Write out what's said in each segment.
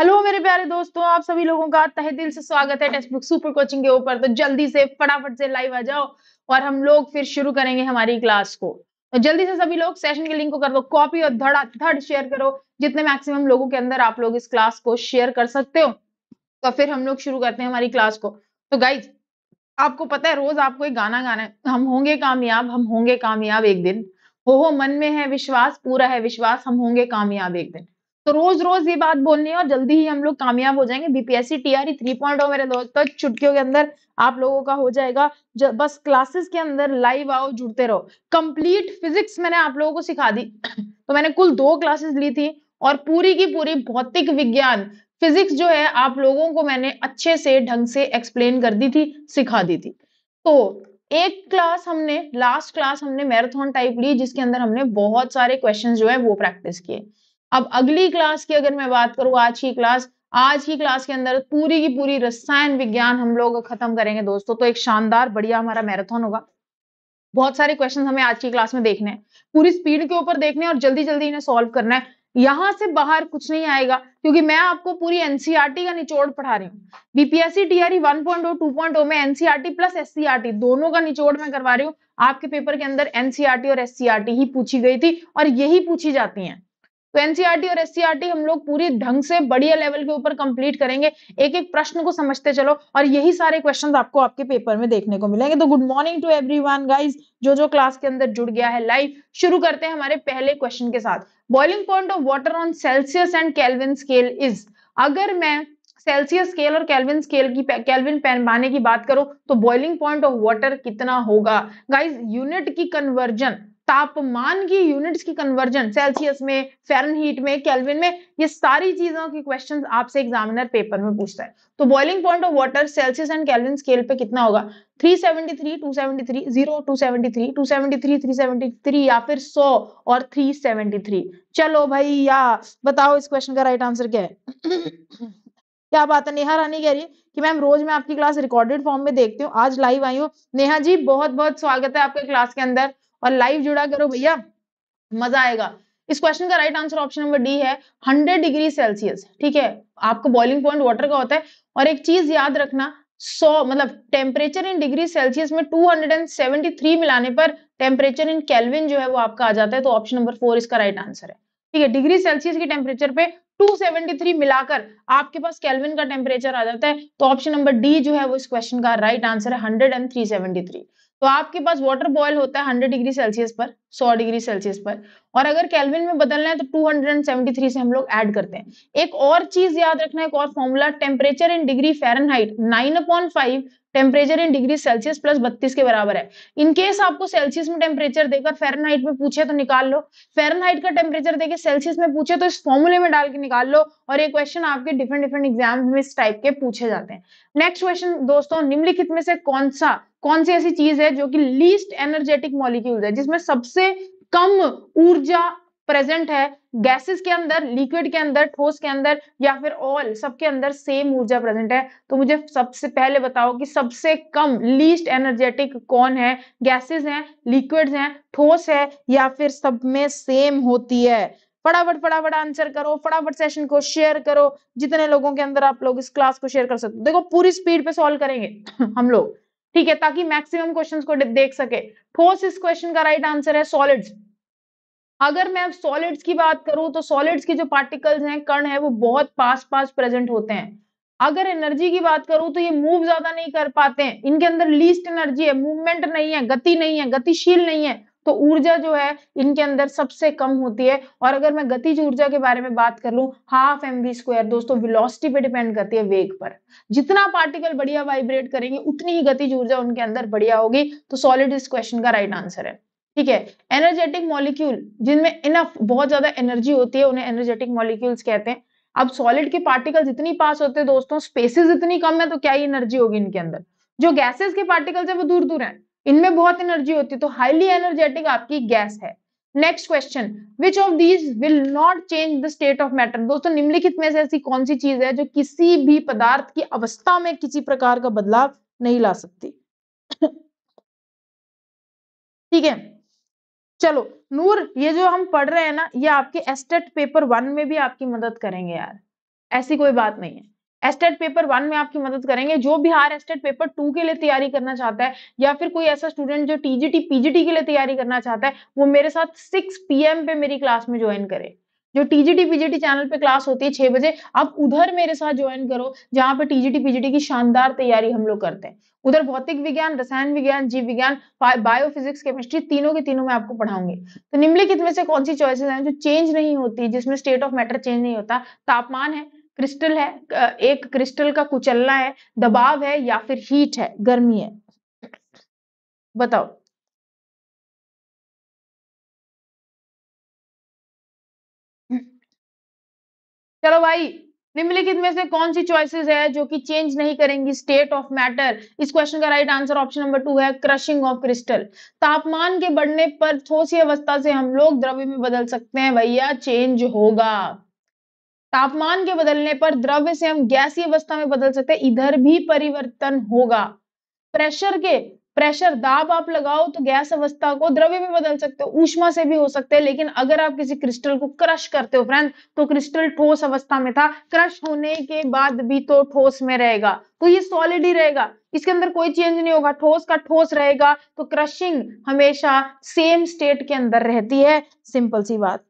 Hello मेरे प्यारे दोस्तों आप सभी लोगों का तहे दिल से स्वागत है टेक्स्ट बुक सुपर कोचिंग के ऊपर तो जल्दी से फटाफट से लाइव आ जाओ और हम लोग फिर शुरू करेंगे हमारी क्लास को तो जल्दी से सभी लोग सेशन के लिंक को कर दो कॉपी और धड़ा धड़ शेयर करो जितने मैक्सिमम लोगों के अंदर आप लोग इस क्लास को शेयर कर सकते हो तो फिर हम लोग शुरू करते हैं हमारी क्लास को तो गाइज आपको पता है रोज आपको एक गाना गाना है हम होंगे कामयाब हम होंगे कामयाब एक दिन हो हो मन में है विश्वास पूरा है विश्वास हम होंगे कामयाब एक दिन तो रोज रोज ये बात बोलनी है और जल्दी ही हम लोग कामयाब हो जाएंगे बीपीएससी टीआरई थ्री पॉइंट मेरे दोस्तों तो चुटकियों के अंदर आप लोगों का हो जाएगा बस क्लासेस के अंदर लाइव आओ जुड़ते रहो कंप्लीट फिजिक्स मैंने आप लोगों को सिखा दी तो मैंने कुल दो क्लासेस ली थी और पूरी की पूरी भौतिक विज्ञान फिजिक्स जो है आप लोगों को मैंने अच्छे से ढंग से एक्सप्लेन कर दी थी सिखा दी थी तो एक क्लास हमने लास्ट क्लास हमने मैराथन टाइप ली जिसके अंदर हमने बहुत सारे क्वेश्चन जो है वो प्रैक्टिस किए अब अगली क्लास की अगर मैं बात करूं आज की क्लास आज की क्लास के अंदर पूरी की पूरी रसायन विज्ञान हम लोग खत्म करेंगे दोस्तों तो एक शानदार बढ़िया हमारा मैराथन होगा बहुत सारे क्वेश्चन हमें आज की क्लास में देखने हैं पूरी स्पीड के ऊपर देखने और जल्दी जल्दी इन्हें सॉल्व करना है यहां से बाहर कुछ नहीं आएगा क्योंकि मैं आपको पूरी एनसीआरटी e का निचोड़ पढ़ा रही हूँ बीपीएससी टीआरई 1.0 2.0 में एनसीआरटी प्लस एससीआरटी दोनों का निचोड़ मैं करवा रही हूँ आपके पेपर के अंदर एनसीआरटी e और एससीआरटी e ही पूछी गई थी और यही पूछी जाती है तो एनसीआरटी e और एस e हम लोग पूरी ढंग से बढ़िया लेवल के ऊपर कंप्लीट करेंगे एक एक प्रश्न को समझते चलो और यही सारे क्वेश्चन आपको आपके पेपर में देखने को मिलेंगे तो good morning to everyone जो जो क्लास के अंदर जुड़ गया है लाइव शुरू करते हैं हमारे पहले क्वेश्चन के साथ boiling point of water on Celsius and Kelvin scale is अगर मैं सेल्सियस स्केल और कैलविन स्केल की कैलविन पहनबाने की बात करूं तो बॉइलिंग पॉइंट ऑफ वाटर कितना होगा गाइज यूनिट की कन्वर्जन तापमान की यूनिट्स की कन्वर्जन सेल्सियस में फेरन हीट में कैलविन में ये सारी चीजों के क्वेश्चन आपसे एग्जामिनर पेपर में पूछता है तो boiling point of water Celsius and Kelvin scale पे कितना होगा 373, 273, 0, 273, 273, 373 या फिर 100 और 373 चलो भाई या बताओ इस क्वेश्चन का राइट आंसर क्या है क्या बात है नेहा रानी कह रही है कि मैम रोज मैं आपकी क्लास रिकॉर्डेड फॉर्म में देखती हूँ आज लाइव आई हूँ नेहा जी बहुत बहुत स्वागत है आपके क्लास के अंदर और लाइव जुड़ा करो भैया मजा आएगा इस क्वेश्चन का right answer option number D है 100 डिग्री सेल्सियस ठीक है आपको बॉइलिंग पॉइंट वाटर का होता है और एक चीज याद रखना 100 मतलब टेम्परेचर इन डिग्री सेल्सियस में 273 मिलाने पर टेम्परेचर इन केल्विन जो है वो आपका आ जाता है तो ऑप्शन नंबर फोर इसका राइट आंसर है ठीक है डिग्री सेल्सियस के टेम्परेचर पे 273 मिलाकर आपके पास केल्विन का टेम्परेचर आ जाता है तो ऑप्शन नंबर डी जो है वो इस क्वेश्चन का राइट आंसर है hundred and three seventy three तो आपके पास वाटर बॉयल होता है 100 डिग्री सेल्सियस पर 100 डिग्री सेल्सियस पर और अगर कैलविन में बदलना है तो 273 से हम लोग ऐड करते हैं एक और चीज याद रखना एक और formula temperature in degree Fahrenheit 9 upon five temperature in degree Celsius plus बत्तीस के बराबर है इनकेस आपको सेल्सियस में टेम्परेचर देकर हाइट में पूछे तो निकाल लो हाइट का टेम्परेचर देकर सेल्सियस में पूछे तो इस फॉर्मूले में डाल के निकाल लो और ये क्वेश्चन आपके डिफरेंट डिफरेंट एग्जाम में इस टाइप के पूछे जाते हैं नेक्स्ट क्वेश्चन दोस्तों निम्नलिखित में से कौन सा कौन सी ऐसी चीज है जो कि लीस्ट एनर्जेटिक मॉलिक्यूल है जिसमें सबसे कम ऊर्जा प्रेजेंट है गैसेस के अंदर लिक्विड के अंदर ठोस के अंदर या फिर ऑल सबके अंदर सेम ऊर्जा प्रेजेंट है तो मुझे सबसे पहले बताओ कि सबसे कम लीस्ट एनर्जेटिक कौन है गैसेस हैं लिक्विड्स हैं ठोस है या फिर सब में सेम होती है फटाफट फटाफट आंसर करो फटाफट सेशन को शेयर करो जितने लोगों के अंदर आप लोग इस क्लास को शेयर कर सकते हो देखो पूरी स्पीड पे सॉल्व करेंगे हम लोग ठीक है ताकि मैक्सिमम क्वेश्चंस को देख सके ठोस इस क्वेश्चन का राइट आंसर है सॉलिड्स अगर मैं अब सॉलिड्स की बात करूं तो सॉलिड्स की जो पार्टिकल्स हैं कण है वो बहुत पास पास प्रेजेंट होते हैं अगर एनर्जी की बात करूं तो ये मूव ज्यादा नहीं कर पाते हैं इनके अंदर लीस्ट एनर्जी है मूवमेंट नहीं है गति नहीं है गतिशील नहीं है तो ऊर्जा जो है इनके अंदर सबसे कम होती है और अगर मैं गतिज ऊर्जा के बारे में बात कर लू हाफ एम बी स्क्वायर दोस्तों वेलोसिटी पे डिपेंड करती है वेग पर जितना पार्टिकल बढ़िया वाइब्रेट करेंगे उतनी ही गतिज ऊर्जा उनके अंदर बढ़िया होगी तो सॉलिड इस क्वेश्चन का राइट आंसर है ठीक है एनर्जेटिक मॉलिक्यूल जिनमें इनफ बहुत ज्यादा एनर्जी होती है उन्हें एनर्जेटिक मॉलिक्यूल्स कहते हैं अब सॉलिड के पार्टिकल जितनी पास होते हैं दोस्तों स्पेसेस इतनी कम है तो क्या ही एनर्जी होगी इनके अंदर जो गैसेस के पार्टिकल्स है वो दूर दूर है इनमें बहुत एनर्जी होती है तो हाईली एनर्जेटिक आपकी गैस है next question which of these will not change the state of matter दोस्तों निम्नलिखित में से ऐसी कौन सी चीज है जो किसी भी पदार्थ की अवस्था में किसी प्रकार का बदलाव नहीं ला सकती ठीक है चलो नूर ये जो हम पढ़ रहे हैं ना ये आपके एस्टेट पेपर वन में भी आपकी मदद करेंगे यार ऐसी कोई बात नहीं है एस्टेट पेपर वन में आपकी मदद करेंगे जो बिहार एस्टेट पेपर टू के लिए तैयारी करना चाहता है या फिर कोई ऐसा स्टूडेंट जो टीजीटी पीजीटी के लिए तैयारी करना चाहता है वो मेरे साथ सिक्स पी पे मेरी क्लास में ज्वाइन करे जो टीजीटी पीजीटी चैनल पे क्लास होती है छह बजे आप उधर मेरे साथ ज्वाइन करो जहाँ पे टीजीटी पीजीटी की शानदार तैयारी हम लोग करते हैं उधर भौतिक विज्ञान रसायन विज्ञान जीव विज्ञान बायोफिजिक्स केमिस्ट्री तीनों के तीनों में आपको पढ़ाऊंगी तो निम्नलिखित में से कौन सी चॉइसेस हैं जो चेंज नहीं होती जिसमें स्टेट ऑफ मैटर चेंज नहीं होता तापमान है क्रिस्टल है एक क्रिस्टल का कुचलना है दबाव है या फिर हीट है गर्मी है बताओ चलो भाई निम्नलिखित में से कौन सी चॉइसेस है जो कि चेंज नहीं करेंगी स्टेट ऑफ मैटर इस क्वेश्चन का right answer option number two है क्रशिंग ऑफ क्रिस्टल तापमान के बढ़ने पर ठोसी अवस्था से हम लोग द्रव्य में बदल सकते हैं भैया चेंज होगा तापमान के बदलने पर द्रव्य से हम गैसीय अवस्था में बदल सकते हैं इधर भी परिवर्तन होगा प्रेशर के प्रेशर दाब आप लगाओ तो गैस अवस्था को द्रव्य में बदल सकते हो ऊष्मा से भी हो सकते हैं लेकिन अगर आप किसी क्रिस्टल को क्रश करते हो फ्रेंड तो क्रिस्टल ठोस अवस्था में था क्रश होने के बाद भी तो ठोस में रहेगा तो ये सॉलिड ही रहेगा इसके अंदर कोई चेंज नहीं होगा ठोस का ठोस रहेगा तो क्रशिंग हमेशा सेम स्टेट के अंदर रहती है सिंपल सी बात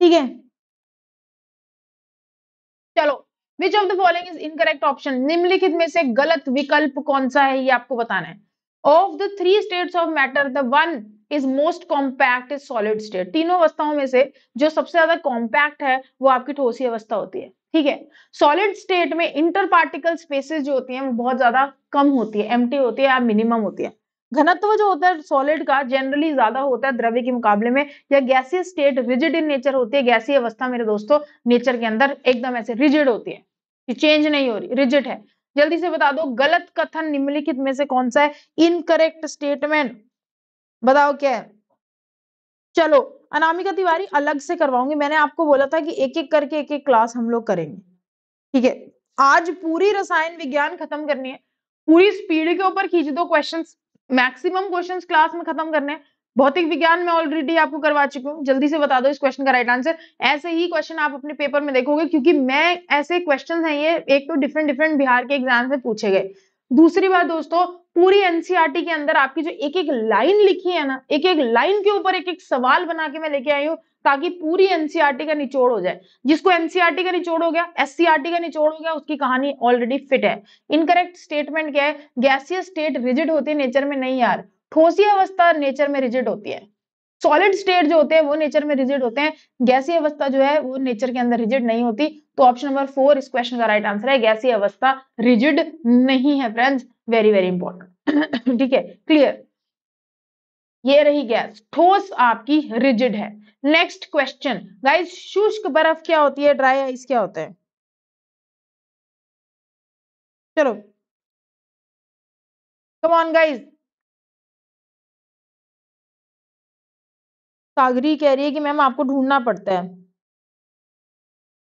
ठीक है चलो which of the following is incorrect option निम्नलिखित में से गलत विकल्प कौन सा है ये आपको बताना है of the three states of matter the one is most compact is solid state तीनों अवस्थाओं में से जो सबसे ज्यादा कॉम्पैक्ट है वो आपकी ठोसी अवस्था होती है ठीक है सॉलिड स्टेट में इंटर पार्टिकल स्पेसेस जो होती हैं वो बहुत ज्यादा कम होती है एम्प्टी होती है या मिनिमम होती है घनत्व जो होता है सॉलिड का जनरली ज्यादा होता है द्रव्य के मुकाबले में या गैसीय स्टेट रिजिड इन नेचर होती है गैसीय अवस्था मेरे दोस्तों नेचर के अंदर एकदम ऐसे रिजिड होती है ये चेंज नहीं हो रही रिजिड है जल्दी से बता दो गलत कथन निम्नलिखित में से कौन सा है इनकरेक्ट स्टेटमेंट बताओ क्या है चलो अनामिका तिवारी अलग से करवाऊंगी मैंने आपको बोला था कि एक एक करके एक एक क्लास हम लोग करेंगे ठीक है आज पूरी रसायन विज्ञान खत्म करनी है पूरी स्पीड के ऊपर खींच दो क्वेश्चंस मैक्सिमम क्वेश्चंस क्लास में खत्म करने हैं भौतिक विज्ञान में ऑलरेडी आपको करवा चुकी हूँ जल्दी से बता दो इस क्वेश्चन का राइट आंसर ऐसे ही क्वेश्चन आप अपने पेपर में देखोगे क्योंकि मैं ऐसे क्वेश्चन है ये एक तो डिफरेंट डिफरेंट बिहार के एग्जाम में पूछे गए दूसरी बात दोस्तों पूरी एनसीआरटी e के अंदर आपकी जो एक एक लाइन लिखी है ना एक एक लाइन के ऊपर एक एक सवाल बना के मैं लेके आई हूँ ताकि पूरी एनसीआरटी e का निचोड़ हो जाए जिसको एनसीआरटी e का निचोड़ हो गया एससीआरटी e का निचोड़ हो गया उसकी कहानी ऑलरेडी फिट है इनकरेक्ट स्टेटमेंट क्या है गैसियस स्टेट रिजिड होती है नेचर में नहीं यार ठोसी अवस्था नेचर में रिजिड होती है सॉलिड स्टेट जो होते हैं वो नेचर में रिजिड होते हैं गैसी अवस्था जो है वो नेचर के अंदर रिजिड नहीं होती तो ऑप्शन नंबर फोर इस क्वेश्चन का राइट आंसर है गैसी अवस्था रिजिड नहीं है फ्रेंड्स वेरी वेरी इंपॉर्टेंट ठीक है क्लियर ये रही गैस ठोस आपकी रिजिड है नेक्स्ट क्वेश्चन गाइस शुष्क बर्फ क्या होती है ड्राई आइस क्या होता है चलो कम ऑन गाइस सागरी कह रही है कि मैम आपको ढूंढना पड़ता है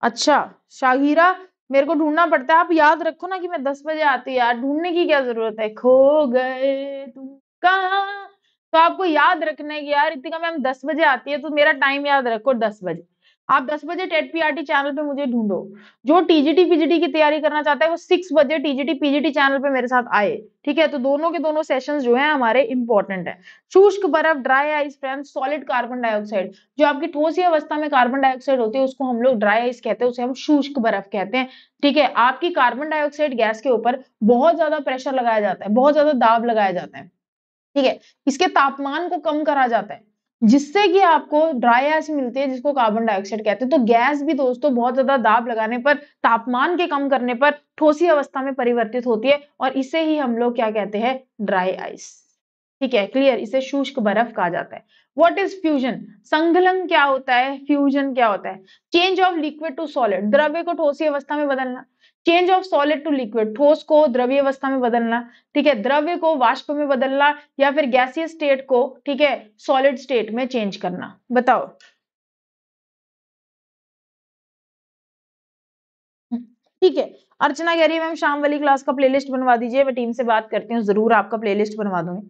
अच्छा शागीरा मेरे को ढूंढना पड़ता है आप याद रखो ना कि मैं दस बजे आती यार ढूंढने की क्या जरूरत है खो गए तुम कहा तो आपको याद रखना है कि यार इतिका मैम दस बजे आती है तो मेरा टाइम याद रखो दस बजे आप दस बजे टेट पीआरटी चैनल पे मुझे ढूंढो जो टीजीटी पीजीटी की तैयारी करना चाहता है वो सिक्स बजे टीजीटी पीजीटी चैनल पे मेरे साथ आए ठीक है तो दोनों के दोनों सेशंस जो है हमारे इंपॉर्टेंट है शुष्क बर्फ dry ice friend solid carbon dioxide जो आपकी ठोस अवस्था में कार्बन डाइऑक्साइड होती है उसको हम लोग ड्राई आइस कहते हैं उसे हम शुष्क बर्फ कहते हैं ठीक है आपकी कार्बन डाइऑक्साइड गैस के ऊपर बहुत ज्यादा प्रेशर लगाया जाता है बहुत ज्यादा दाब लगाया जाता है ठीक है इसके तापमान को कम करा जाता है जिससे कि आपको ड्राई आइस मिलती है जिसको कार्बन डाइऑक्साइड कहते हैं तो गैस भी दोस्तों बहुत ज्यादा दाब लगाने पर तापमान के कम करने पर ठोसी अवस्था में परिवर्तित होती है और इसे ही हम लोग क्या कहते हैं ड्राई आइस ठीक है क्लियर इसे शुष्क बर्फ कहा जाता है वॉट इज फ्यूजन संघलन क्या होता है फ्यूजन क्या होता है change of liquid to solid द्रव्य को ठोसी अवस्था में बदलना change of solid to liquid ठोस को द्रव्य अवस्था में बदलना ठीक है द्रव्य को वाष्प में बदलना या फिर गैसीय स्टेट को ठीक है सॉलिड स्टेट में चेंज करना बताओ ठीक है अर्चना कह रही है मैम शाम वाली क्लास का प्लेलिस्ट बनवा दीजिए मैं टीम से बात करती हूँ जरूर आपका प्लेलिस्ट बनवा दूंगी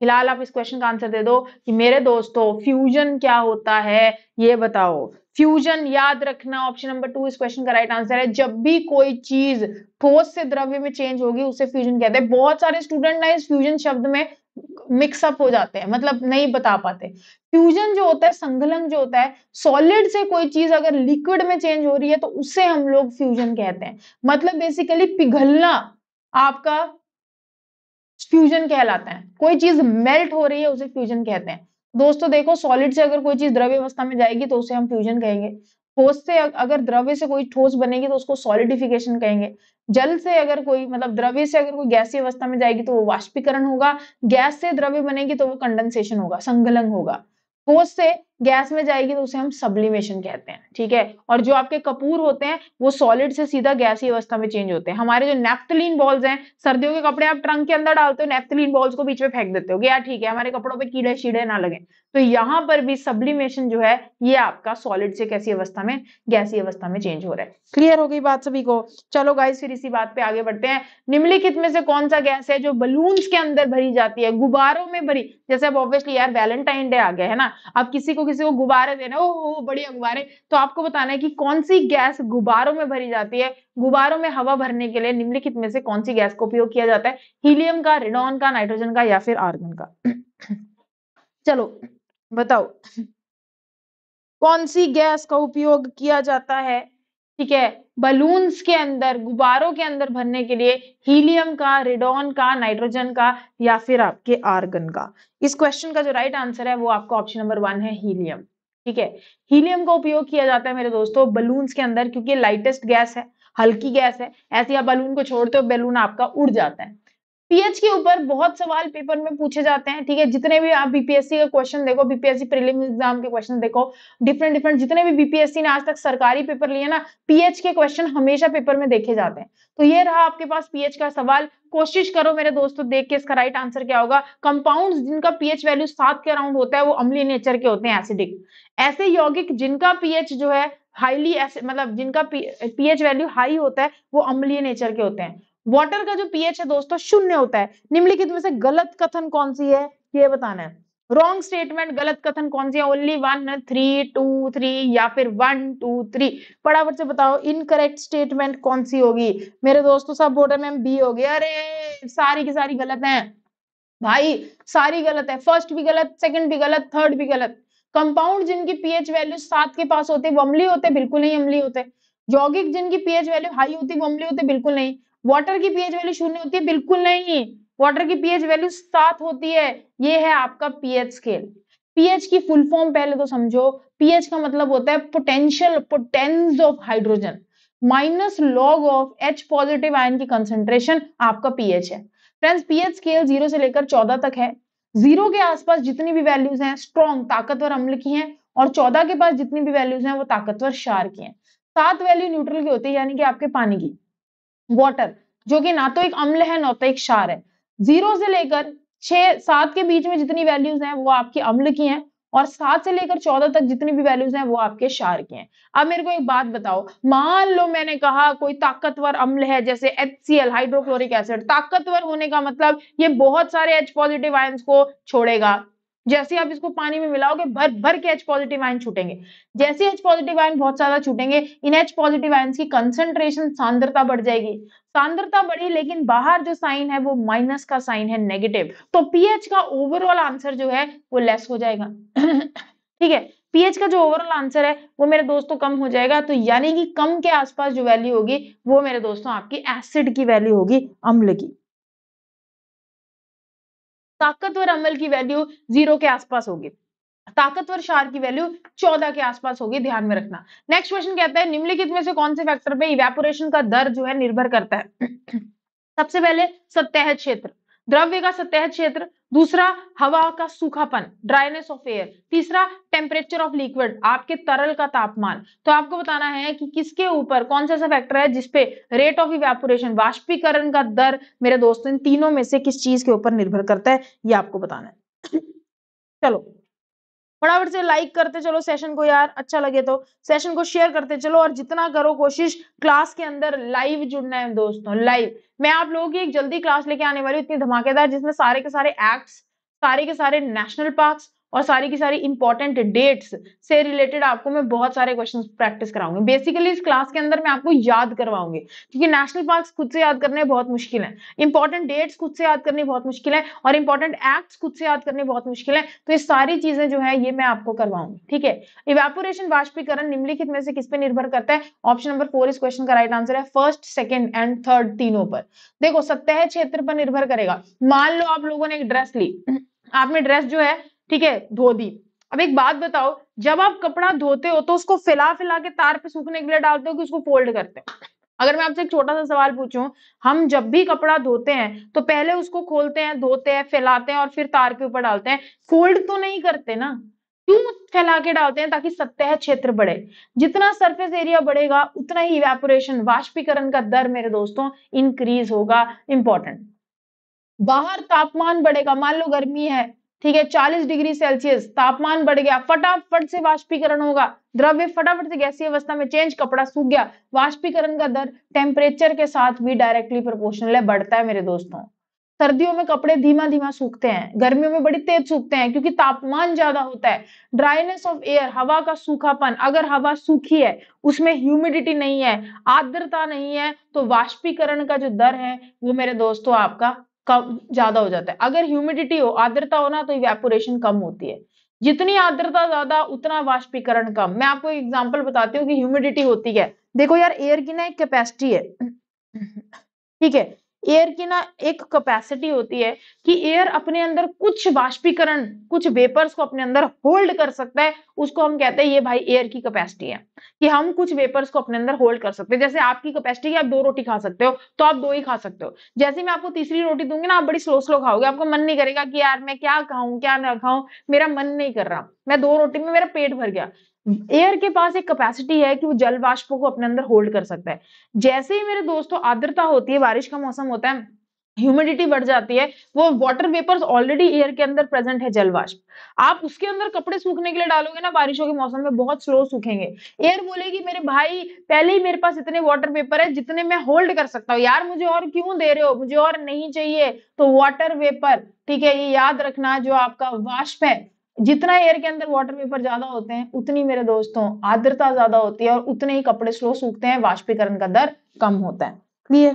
फिलहाल आप इस क्वेश्चन का आंसर दे दो कि मेरे दोस्तों फ्यूजन क्या होता है ये बताओ फ्यूजन याद रखना ऑप्शन नंबर टू इस क्वेश्चन का राइट आंसर है जब भी कोई चीज ठोस से द्रव्य में चेंज होगी उसे फ्यूजन कहते हैं बहुत सारे स्टूडेंट ना इस फ्यूजन शब्द में मिक्सअप हो जाते हैं मतलब नहीं बता पाते फ्यूजन जो होता है संघलन जो होता है सॉलिड से कोई चीज अगर लिक्विड में चेंज हो रही है तो उसे हम लोग फ्यूजन कहते हैं मतलब बेसिकली पिघलना आपका फ्यूजन कहलाता है कोई चीज मेल्ट हो रही है उसे फ्यूजन कहते हैं दोस्तों देखो सॉलिड से अगर कोई चीज द्रव्य अवस्था में जाएगी तो उसे हम फ्यूजन कहेंगे ठोस से अगर द्रव्य से कोई ठोस बनेगी तो उसको सॉलिडिफिकेशन कहेंगे जल से अगर कोई मतलब द्रव्य से अगर कोई गैसीय अवस्था में जाएगी तो वो वाष्पीकरण होगा गैस से द्रव्य बनेगी तो वो कंडेंसेशन होगा संगलन होगा ठोस से गैस में जाएगी तो उसे हम सब्लिमेशन कहते हैं ठीक है और जो आपके कपूर होते हैं वो सॉलिड से सीधा गैसी अवस्था में चेंज होते हैं हमारे जो नेफ्थलीन बॉल्स हैं सर्दियों के कपड़े आप ट्रंक के अंदर डालते हो नेफ्थलीन बॉल्स को बीच में फेंक देते हो यार ठीक है हमारे कपड़ों पर कीड़े शीड़े ना लगे तो यहाँ पर भी सब्लिमेशन जो है ये आपका सॉलिड से कैसी अवस्था में गैसी अवस्था में चेंज हो रहा है क्लियर हो गई बात सभी को चलो गाइस फिर इसी बात पे आगे बढ़ते हैं निम्नलिखित में से कौन सा गैस है जो बलून्स के अंदर भरी जाती है गुब्बारों में भरी जैसे अब ऑब्वियसली यार वैलेंटाइन डे आ गया है ना अब किसी को किसी को गुब्बारे देना ओ बढ़िया गुब्बारे तो आपको बताना है कि कौन सी गैस गुब्बारों में भरी जाती है गुब्बारों में हवा भरने के लिए निम्नलिखित में से कौन सी गैस का उपयोग किया जाता है हीलियम का रिडोन का नाइट्रोजन का या फिर आर्गन का चलो बताओ कौन सी गैस का उपयोग किया जाता है ठीक है बलून्स के अंदर गुब्बारों के अंदर भरने के लिए हीलियम का रिडोन का नाइट्रोजन का या फिर आपके आर्गन का इस क्वेश्चन का जो राइट आंसर है वो आपका ऑप्शन नंबर वन है हीलियम ठीक है हीलियम का उपयोग किया जाता है मेरे दोस्तों बलून्स के अंदर क्योंकि लाइटेस्ट गैस है हल्की गैस है ऐसे आप बलून को छोड़ते हो बलून आपका उड़ जाता है पीएच के ऊपर बहुत सवाल पेपर में पूछे जाते हैं ठीक है जितने भी आप बीपीएससी का क्वेश्चन देखो बीपीएससी प्रीलिम एग्जाम के क्वेश्चन देखो डिफरेंट डिफरेंट जितने भी बीपीएससी ने आज तक सरकारी पेपर लिए ना पीएच के क्वेश्चन हमेशा पेपर में देखे जाते हैं तो ये रहा आपके पास पीएच का सवाल कोशिश करो मेरे दोस्तों देख के इसका राइट आंसर क्या होगा कंपाउंड्स जिनका पीएच वैल्यू सात के अराउंड होता है वो अम्लीय नेचर के होते हैं एसिडिक ऐसे यौगिक जिनका पीएच जो है हाईली मतलब जिनका पीएच वैल्यू हाई होता है वो अम्लीय नेचर के होते हैं वाटर का जो पीएच है दोस्तों शून्य होता है निम्नलिखित में से गलत कथन कौन सी है ये बताना है रॉन्ग स्टेटमेंट गलत कथन कौन सी है only one three two three या फिर वन टू थ्री फटाफट से बताओ इनकरेक्ट स्टेटमेंट कौन सी होगी मेरे दोस्तों सब बोर्डर में बी हो गया अरे सारी की सारी गलत है भाई सारी गलत है फर्स्ट भी गलत सेकंड भी गलत थर्ड भी गलत कंपाउंड जिनकी पीएच वैल्यू सात के पास होती है वो अम्ली होते बिल्कुल नहीं अम्ली होते यौगिक जिनकी पीएच वैल्यू हाई होती है वो अम्ली होते बिल्कुल नहीं वाटर की पीएच वैल्यू शून्य होती है बिल्कुल नहीं वाटर की पीएच वैल्यू सात होती है ये है आपका पीएच स्केल पीएच की फुल फॉर्म पहले तो समझो पीएच का मतलब होता है potential potence of hydrogen minus log of H positive ion की कंसेंट्रेशन आपका पीएच है फ्रेंड्स पीएच स्केल जीरो से लेकर चौदह तक है जीरो के आसपास जितनी भी वैल्यूज हैं स्ट्रॉन्ग ताकतवर अम्ल की हैं और चौदह के पास जितनी भी वैल्यूज हैं वो ताकतवर शार की हैं सात वैल्यू न्यूट्रल की होती है यानी कि आपके पानी की वाटर जो कि ना तो एक अम्ल है ना तो एक क्षार है जीरो से लेकर छह सात के बीच में जितनी वैल्यूज हैं वो आपकी अम्ल की हैं और सात से लेकर चौदह तक जितनी भी वैल्यूज हैं वो आपके शार की हैं अब मेरे को एक बात बताओ मान लो मैंने कहा कोई ताकतवर अम्ल है जैसे एच हाइड्रोक्लोरिक एसिड ताकतवर होने का मतलब ये बहुत सारे एच पॉजिटिव आयंस को छोड़ेगा जैसे आप इसको पानी में मिलाओगे भर भर के एच पॉजिटिव आयन छूटेंगे जैसे एच पॉजिटिव आयन बहुत ज्यादा छूटेंगे इन एच पॉजिटिव आयन की कंसेंट्रेशन सांद्रता बढ़ जाएगी सांद्रता बढ़ी लेकिन बाहर जो साइन है वो माइनस का साइन है नेगेटिव तो पीएच का ओवरऑल आंसर जो है वो लेस हो जाएगा ठीक है पीएच का जो ओवरऑल आंसर है वो मेरे दोस्तों कम हो जाएगा तो यानी कि कम के आसपास जो वैल्यू होगी वो मेरे दोस्तों आपकी एसिड की वैल्यू होगी अम्ल की ताकतवर अमल की वैल्यू जीरो के आसपास होगी ताकतवर शार की वैल्यू चौदह के आसपास होगी ध्यान में रखना नेक्स्ट क्वेश्चन कहता है निम्नलिखित में से कौन से फैक्टर पे इवेपोरेशन का दर जो है निर्भर करता है सबसे पहले सतह क्षेत्र द्रव्य का सतह क्षेत्र दूसरा हवा का सूखापन ड्राइनेस ऑफ एयर तीसरा टेम्परेचर ऑफ लिक्विड आपके तरल का तापमान तो आपको बताना है कि किसके ऊपर कौन सा ऐसा फैक्टर है जिसपे रेट ऑफ इवेपोरेशन वाष्पीकरण का दर मेरे दोस्त इन तीनों में से किस चीज के ऊपर निर्भर करता है ये आपको बताना है चलो फटाफट से लाइक करते चलो सेशन को यार अच्छा लगे तो सेशन को शेयर करते चलो और जितना करो कोशिश क्लास के अंदर लाइव जुड़ना है दोस्तों लाइव मैं आप लोगों की एक जल्दी क्लास लेके आने वाली हूँ इतनी धमाकेदार जिसमें सारे के सारे एक्ट्स सारे के सारे नेशनल पार्क और सारी की सारी इंपॉर्टेंट डेट्स से रिलेटेड आपको मैं बहुत सारे क्वेश्चन प्रैक्टिस कराऊंगी बेसिकली इस क्लास के अंदर मैं आपको याद करवाऊंगी क्योंकि नेशनल पार्क खुद से याद करने बहुत मुश्किल है इंपॉर्टेंट डेट्स खुद से याद करनी बहुत मुश्किल है और इंपॉर्टेंट एक्ट खुद से याद करने बहुत मुश्किल है तो ये सारी चीजें जो है ये मैं आपको करवाऊंगी ठीक है इवेपोरेशन वाष्पीकरण निम्नलिखित में से किस पे निर्भर करता है ऑप्शन नंबर फोर इस क्वेश्चन का राइट आंसर है फर्स्ट सेकेंड एंड थर्ड तीनों पर देखो सत्य क्षेत्र पर निर्भर करेगा मान लो आप लोगों ने एक ड्रेस ली आपने ड्रेस जो है ठीक है धो दी अब एक बात बताओ जब आप कपड़ा धोते हो तो उसको फैला फैला के तार पे सूखने के लिए डालते हो कि उसको फोल्ड करते हो अगर मैं आपसे एक छोटा सा सवाल पूछूं हम जब भी कपड़ा धोते हैं तो पहले उसको खोलते हैं धोते हैं फैलाते हैं और फिर तार के ऊपर डालते हैं फोल्ड तो नहीं करते ना क्यों फैला के डालते हैं ताकि सतह क्षेत्र बढ़े जितना सरफेस एरिया बढ़ेगा उतना ही वैपोरेशन वाष्पीकरण का दर मेरे दोस्तों इंक्रीज होगा इंपॉर्टेंट बाहर तापमान बढ़ेगा मान लो गर्मी है ठीक है चालीस डिग्री सेल्सियस तापमान बढ़ गया फटाफट से वाष्पीकरण होगा द्रव्य फटाफट से गैसीय अवस्था में चेंज कपड़ा सूख गया वाष्पीकरण का दर टेम्परेचर के साथ भी डायरेक्टली प्रोपोर्शनल है बढ़ता है मेरे दोस्तों सर्दियों में कपड़े धीमा धीमा सूखते हैं गर्मियों में बड़ी तेज सूखते हैं क्योंकि तापमान ज्यादा होता है ड्राइनेस ऑफ एयर हवा का सूखापन अगर हवा सूखी है उसमें ह्यूमिडिटी नहीं है आर्द्रता नहीं है तो वाष्पीकरण का जो दर है वो मेरे दोस्तों आपका कम ज्यादा हो जाता है अगर ह्यूमिडिटी हो आर्द्रता हो ना तो इवेपोरेशन कम होती है जितनी आर्द्रता ज्यादा उतना वाष्पीकरण कम मैं आपको एग्जाम्पल बताती हूँ कि ह्यूमिडिटी होती है देखो यार एयर की ना एक कैपेसिटी है ठीक है एयर की ना एक कैपेसिटी होती है कि एयर अपने अंदर कुछ बाष्पीकरण कुछ वेपर्स को अपने अंदर होल्ड कर सकता है उसको हम कहते हैं ये भाई एयर की कैपेसिटी है कि हम कुछ वेपर्स को अपने अंदर होल्ड कर सकते हैं जैसे आपकी कैपेसिटी है आप दो रोटी खा सकते हो तो आप दो ही खा सकते हो जैसे मैं आपको तीसरी रोटी दूंगी ना आप बड़ी स्लो स्लो खाओगे आपको मन नहीं करेगा कि यार मैं क्या खाऊं क्या ना खाऊं मेरा मन नहीं कर रहा मैं दो रोटी में मेरा पेट भर गया एयर के पास एक कैपेसिटी है कि वो जल वाष्पों को अपने अंदर होल्ड कर सकता है जैसे ही मेरे दोस्तों आर्द्रता होती है बारिश का मौसम होता है ह्यूमिडिटी बढ़ जाती है वो वाटर वेपर्स ऑलरेडी एयर के अंदर प्रेजेंट है जलवाष्प आप उसके अंदर कपड़े सूखने के लिए डालोगे ना बारिशों के मौसम में बहुत स्लो सूखेंगे एयर बोलेगी मेरे भाई पहले ही मेरे पास इतने वाटर वेपर है जितने मैं होल्ड कर सकता हूँ यार मुझे और क्यों दे रहे हो मुझे और नहीं चाहिए तो वाटर वेपर ठीक है ये याद रखना जो आपका वाष्प है जितना एयर के अंदर वाटर वेपर ज्यादा होते हैं उतनी मेरे दोस्तों आर्द्रता ज्यादा होती है और उतने ही कपड़े स्लो सूखते हैं वाष्पीकरण का दर कम होता है क्लियर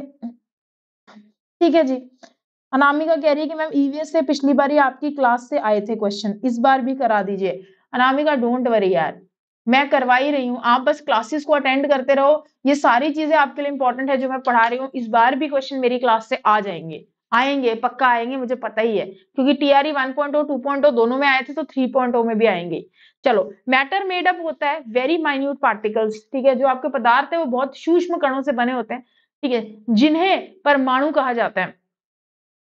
ठीक है जी अनामिका कह रही है कि मैम ईवीएस e से पिछली बार आपकी क्लास से आए थे क्वेश्चन इस बार भी करा दीजिए अनामिका डोंट वरी यार मैं करवा ही रही हूँ आप बस क्लासेस को अटेंड करते रहो ये सारी चीजें आपके लिए इंपॉर्टेंट है जो मैं पढ़ा रही हूँ इस बार भी क्वेश्चन मेरी क्लास से आ जाएंगे आएंगे पक्का आएंगे मुझे पता ही है क्योंकि टीआरई 1.0 2.0 दोनों में आए थे तो थ्री ओ oh में भी आएंगे चलो मैटर मेडअप होता है वेरी माइन्यूट पार्टिकल्स ठीक है जो आपके पदार्थ है वो बहुत सूक्ष्म कणों से बने होते हैं ठीक है जिन्हें परमाणु कहा जाता है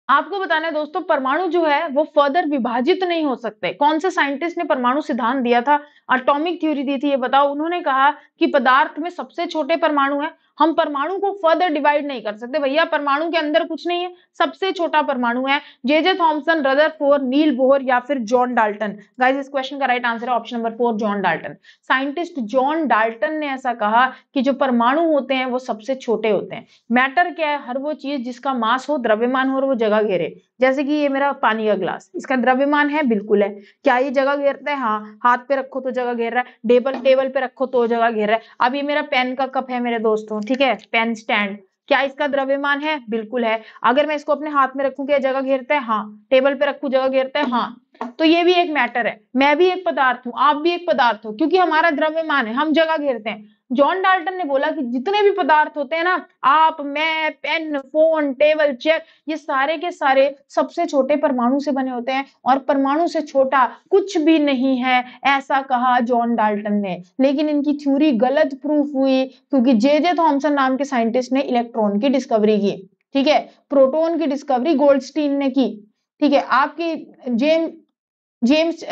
आपको बताना है दोस्तों परमाणु जो है वो फर्दर विभाजित नहीं हो सकते कौन से साइंटिस्ट ने परमाणु सिद्धांत दिया था अटोमिक थ्योरी दी थी ये बताओ उन्होंने कहा कि पदार्थ में सबसे छोटे परमाणु है हम परमाणु को फर्दर डिवाइड नहीं कर सकते भैया परमाणु के अंदर कुछ नहीं है सबसे छोटा परमाणु है J J Thomson Rutherford Niels Bohr या फिर जॉन डाल्टन गाइज इस क्वेश्चन का राइट आंसर है option number four John Dalton scientist John Dalton ने ऐसा कहा कि जो परमाणु होते हैं वो सबसे छोटे होते हैं मैटर क्या है हर वो चीज जिसका मास हो द्रव्यमान हो और वो जगह घेरे जैसे कि ये मेरा पानी का ग्लास इसका द्रव्यमान है बिल्कुल है क्या ये जगह घेरता है हाँ हाथ पे रखो तो जगह घेर रहा है टेबल टेबल पे रखो तो जगह घेर रहा है अब ये मेरा पेन का कप है मेरे दोस्तों ठीक है पेन स्टैंड क्या इसका द्रव्यमान है बिल्कुल है अगर मैं इसको अपने हाथ में रखूं क्या जगह घेरता है हाँ टेबल पे रखू जगह घेरता है हाँ तो ये भी एक मैटर है मैं भी एक पदार्थ हूँ आप भी एक पदार्थ हो क्योंकि हमारा द्रव्यमान है हम जगह घेरते हैं जॉन डाल्टन ने बोला कि जितने भी पदार्थ होते हैं ना आप मैं पेन फोन टेबल चेयर ये सारे के सारे सबसे छोटे परमाणु से बने होते हैं और परमाणु से छोटा कुछ भी नहीं है ऐसा कहा जॉन डाल्टन ने लेकिन इनकी थ्योरी गलत प्रूफ हुई क्योंकि जे जे थॉम्सन नाम के साइंटिस्ट ने इलेक्ट्रॉन की डिस्कवरी की ठीक है प्रोटोन की डिस्कवरी गोल्डस्टीन ने की ठीक है आपकी जेम जेम्स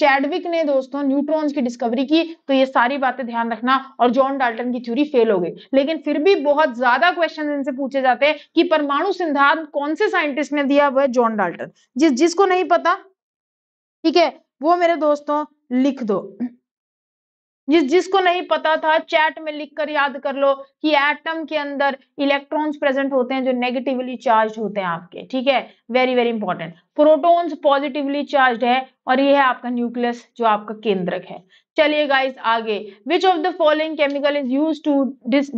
चैडविक ने दोस्तों न्यूट्रॉन्स की डिस्कवरी की तो ये सारी बातें ध्यान रखना और जॉन डाल्टन की थ्योरी फेल हो गई लेकिन फिर भी बहुत ज्यादा क्वेश्चन इनसे पूछे जाते हैं कि परमाणु सिद्धांत कौन से साइंटिस्ट ने दिया वह जॉन डाल्टन जिस जिसको नहीं पता ठीक है वो मेरे दोस्तों लिख दो जिस जिसको नहीं पता था चैट में लिखकर याद कर लो कि एटम के अंदर इलेक्ट्रॉन्स प्रेजेंट होते हैं जो नेगेटिवली चार्ज होते हैं आपके ठीक है very very important protons positively charge है और ये है आपका न्यूक्लियस जो आपका केंद्रक है चलिए गाइस आगे which of the following chemical is use to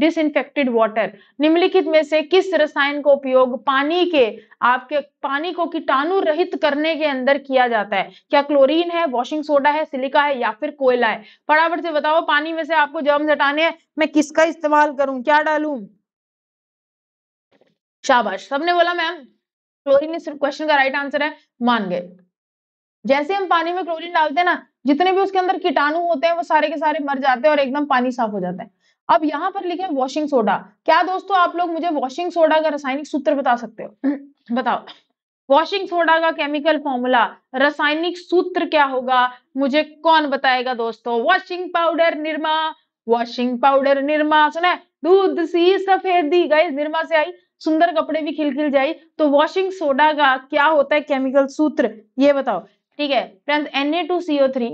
disinfected water निम्नलिखित में से किस रसायन का उपयोग पानी के आपके पानी को कीटाणु रहित करने के अंदर किया जाता है क्या क्लोरीन है वॉशिंग सोडा है सिलिका है या फिर कोयला है फटाफट से बताओ पानी में से आपको जर्म्स हटाने हैं मैं किसका इस्तेमाल करूं क्या डालू शाबाश सबने बोला मैम क्लोरीन इस क्वेश्चन का राइट आंसर है मान गए जैसे हम पानी में क्लोरीन डालते हैं ना जितने भी उसके अंदर कीटाणु होते हैं वो सारे के सारे मर जाते हैं और एकदम पानी साफ हो जाता है अब यहाँ पर लिखे वॉशिंग सोडा क्या दोस्तों आप लोग मुझे वॉशिंग सोडा का रासायनिक सूत्र बता सकते हो बताओ वॉशिंग सोडा का केमिकल फॉर्मूला रासायनिक सूत्र क्या होगा मुझे कौन बताएगा दोस्तों washing powder Nirma washing powder Nirma सुना दूध सी सफेदी गई निर्मा से आई सुंदर कपड़े भी खिलखिल जाए तो वॉशिंग सोडा का क्या होता है केमिकल सूत्र ये बताओ ठीक है friends three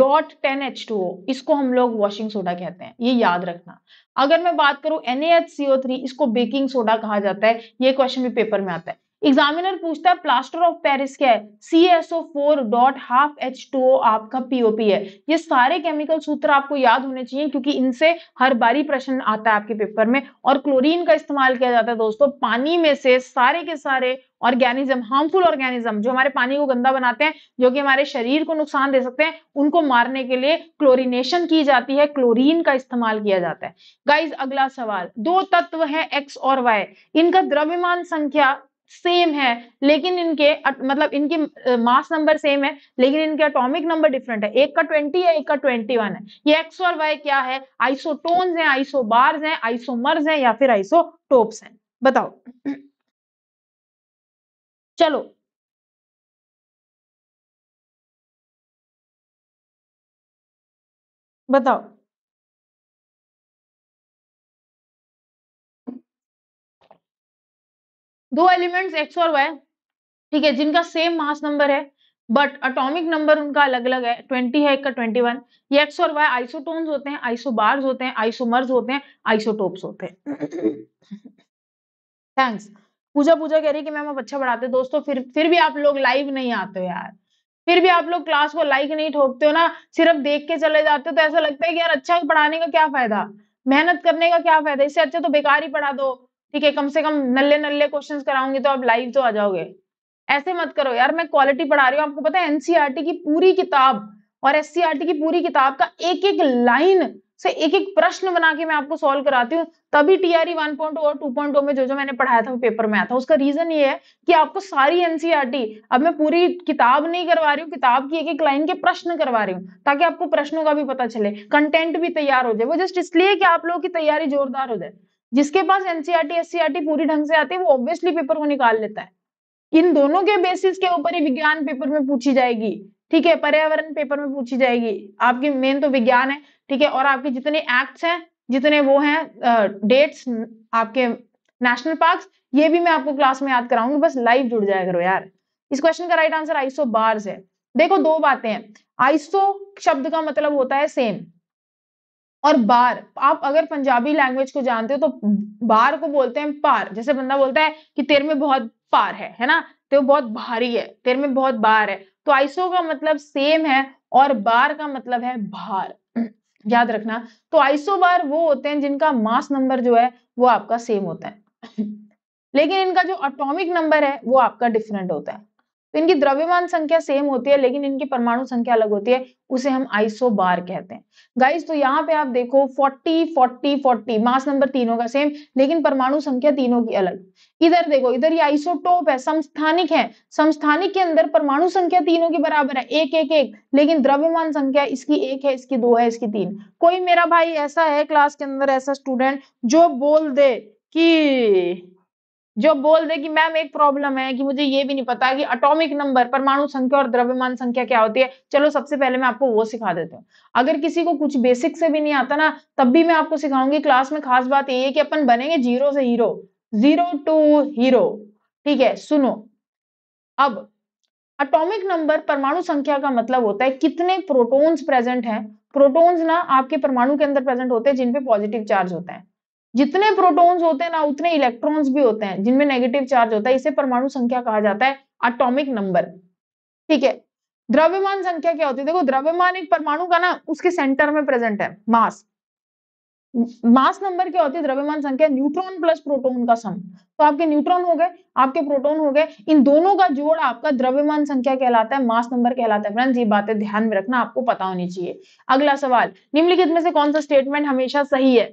dot ten H two O इसको हम लोग वॉशिंग सोडा कहते हैं ये याद रखना अगर मैं बात करूं थ्री इसको बेकिंग सोडा कहा जाता है ये क्वेश्चन भी पेपर में आता है एग्जामिनर पूछता है प्लास्टर ऑफ पेरिस क्या है C S O four dot half H two O आपका पीओपी है ये सारे केमिकल सूत्र आपको याद होने चाहिए क्योंकि इनसे हर बारी प्रश्न आता है आपके पेपर में और क्लोरीन का इस्तेमाल किया जाता है दोस्तों पानी में से सारे के सारे ऑर्गेनिज्म हार्मफुल ऑर्गेनिज्म जो हमारे पानी को गंदा बनाते हैं जो कि हमारे शरीर को नुकसान दे सकते हैं उनको मारने के लिए क्लोरिनेशन की जाती है क्लोरीन का इस्तेमाल किया जाता है गाइज अगला सवाल दो तत्व है एक्स और वाई इनका द्रव्यमान संख्या सेम है लेकिन इनके मतलब इनके मास नंबर सेम है लेकिन इनके अटोमिक नंबर डिफरेंट है एक का ट्वेंटी है एक का ट्वेंटी वन है ये एक्स और वाई क्या है आइसोटोन्स हैं बार्स हैं मर्ज हैं या फिर आइसोटोप्स हैं बताओ चलो बताओ दो एलिमेंट्स एक्स और वाई ठीक है जिनका सेम मास नंबर है बट अटोमिक नंबर उनका अलग अलग है ट्वेंटी है एक का ट्वेंटी वन ये एक्स और वाई आइसोटोन्स होते हैं आइसोबार्स होते हैं आइसोमर्स होते हैं आइसोटोप्स होते हैं थैंक्स पूजा पूजा कह रही कि मैम आप अच्छा पढ़ाते दोस्तों फिर फिर भी आप लोग लाइव नहीं आते हो यार फिर भी आप लोग क्लास को लाइक नहीं ठोकते हो ना सिर्फ देख के चले जाते हो तो ऐसा लगता है कि यार अच्छा ही पढ़ाने का क्या फायदा मेहनत करने का क्या फायदा इससे अच्छा तो बेकार ही पढ़ा दो ठीक है कम से कम नल्ले नल्ले क्वेश्चन कराऊंगी तो आप लाइव तो आ जाओगे ऐसे मत करो यार मैं क्वालिटी पढ़ा रही हूँ आपको पता है एनसीआरटी e की पूरी किताब और एस e की पूरी किताब का एक एक लाइन से एक एक प्रश्न बना के मैं आपको सॉल्व कराती हूँ तभी टीआरई 1.0 e और 2.0 में जो जो मैंने पढ़ाया था वो पेपर में आया था उसका रीजन ये है कि आपको सारी एनसीआरटी अब मैं पूरी किताब नहीं करवा रही हूँ किताब की एक एक लाइन के प्रश्न करवा रही हूँ ताकि आपको प्रश्नों का भी पता चले कंटेंट भी तैयार हो जाए वो जस्ट इसलिए कि आप लोगों की तैयारी जोरदार हो जाए जिसके पास एनसीआरटी एस e e पूरी ढंग से आती है वो ऑब्वियसली पेपर को निकाल लेता है इन दोनों के बेसिस के ऊपर ही विज्ञान पेपर में पूछी जाएगी ठीक है पर्यावरण पेपर में पूछी जाएगी आपकी मेन तो विज्ञान है ठीक है और आपके जितने एक्ट्स हैं जितने वो हैं डेट्स आपके नेशनल पार्क ये भी मैं आपको क्लास में याद कराऊंगी बस लाइव जुड़ जाया करो यार इस क्वेश्चन का राइट आंसर आइसो बार्स है देखो दो बातें हैं आइसो शब्द का मतलब होता है सेम और बार आप अगर पंजाबी लैंग्वेज को जानते हो तो बार को बोलते हैं पार जैसे बंदा बोलता है कि तेरे में बहुत पार है है ना तो बहुत भारी है तेरे में बहुत बार है तो आइसो का मतलब सेम है और बार का मतलब है भार याद रखना तो आइसो बार वो होते हैं जिनका मास नंबर जो है वो आपका सेम होता है लेकिन इनका जो अटोमिक नंबर है वो आपका डिफरेंट होता है तो इनकी द्रव्यमान संख्या सेम होती है लेकिन इनकी परमाणु संख्या अलग होती है उसे हम बार कहते हैं गाइस तो यहाँ पे आप देखो 40 40 40 मास नंबर तीनों का सेम लेकिन परमाणु संख्या तीनों की अलग इधर देखो इधर ये आइसोटोप है समस्थानिक है समस्थानिक के अंदर परमाणु संख्या तीनों के बराबर है एक एक एक लेकिन द्रव्यमान संख्या इसकी एक है इसकी दो है इसकी तीन कोई मेरा भाई ऐसा है क्लास के अंदर ऐसा स्टूडेंट जो बोल दे कि जो बोल दे कि मैम एक प्रॉब्लम है कि मुझे ये भी नहीं पता कि अटोमिक नंबर परमाणु संख्या और द्रव्यमान संख्या क्या होती है चलो सबसे पहले मैं आपको वो सिखा देता हूँ अगर किसी को कुछ बेसिक से भी नहीं आता ना तब भी मैं आपको सिखाऊंगी क्लास में खास बात ये है कि अपन बनेंगे जीरो से हीरो जीरो टू हीरो ठीक है सुनो अब अटोमिक नंबर परमाणु संख्या का मतलब होता है कितने प्रोटोन्स प्रेजेंट है प्रोटोन्स ना आपके परमाणु के अंदर प्रेजेंट होते हैं जिनपे पॉजिटिव चार्ज होता है जितने प्रोटॉन्स होते हैं ना उतने इलेक्ट्रॉन्स भी होते हैं जिनमें नेगेटिव चार्ज होता है इसे परमाणु संख्या कहा जाता है अटोमिक नंबर ठीक है द्रव्यमान संख्या क्या होती है देखो द्रव्यमान एक परमाणु का ना उसके सेंटर में प्रेजेंट है मास मास नंबर क्या होती है द्रव्यमान संख्या न्यूट्रॉन प्लस प्रोटोन का सम तो आपके न्यूट्रॉन हो गए आपके प्रोटोन हो गए इन दोनों का जोड़ आपका द्रव्यमान संख्या कहलाता है मास नंबर कहलाता है फ्रेंड्स ये बातें ध्यान में रखना आपको पता होनी चाहिए अगला सवाल निम्नलिखित में से कौन सा स्टेटमेंट हमेशा सही है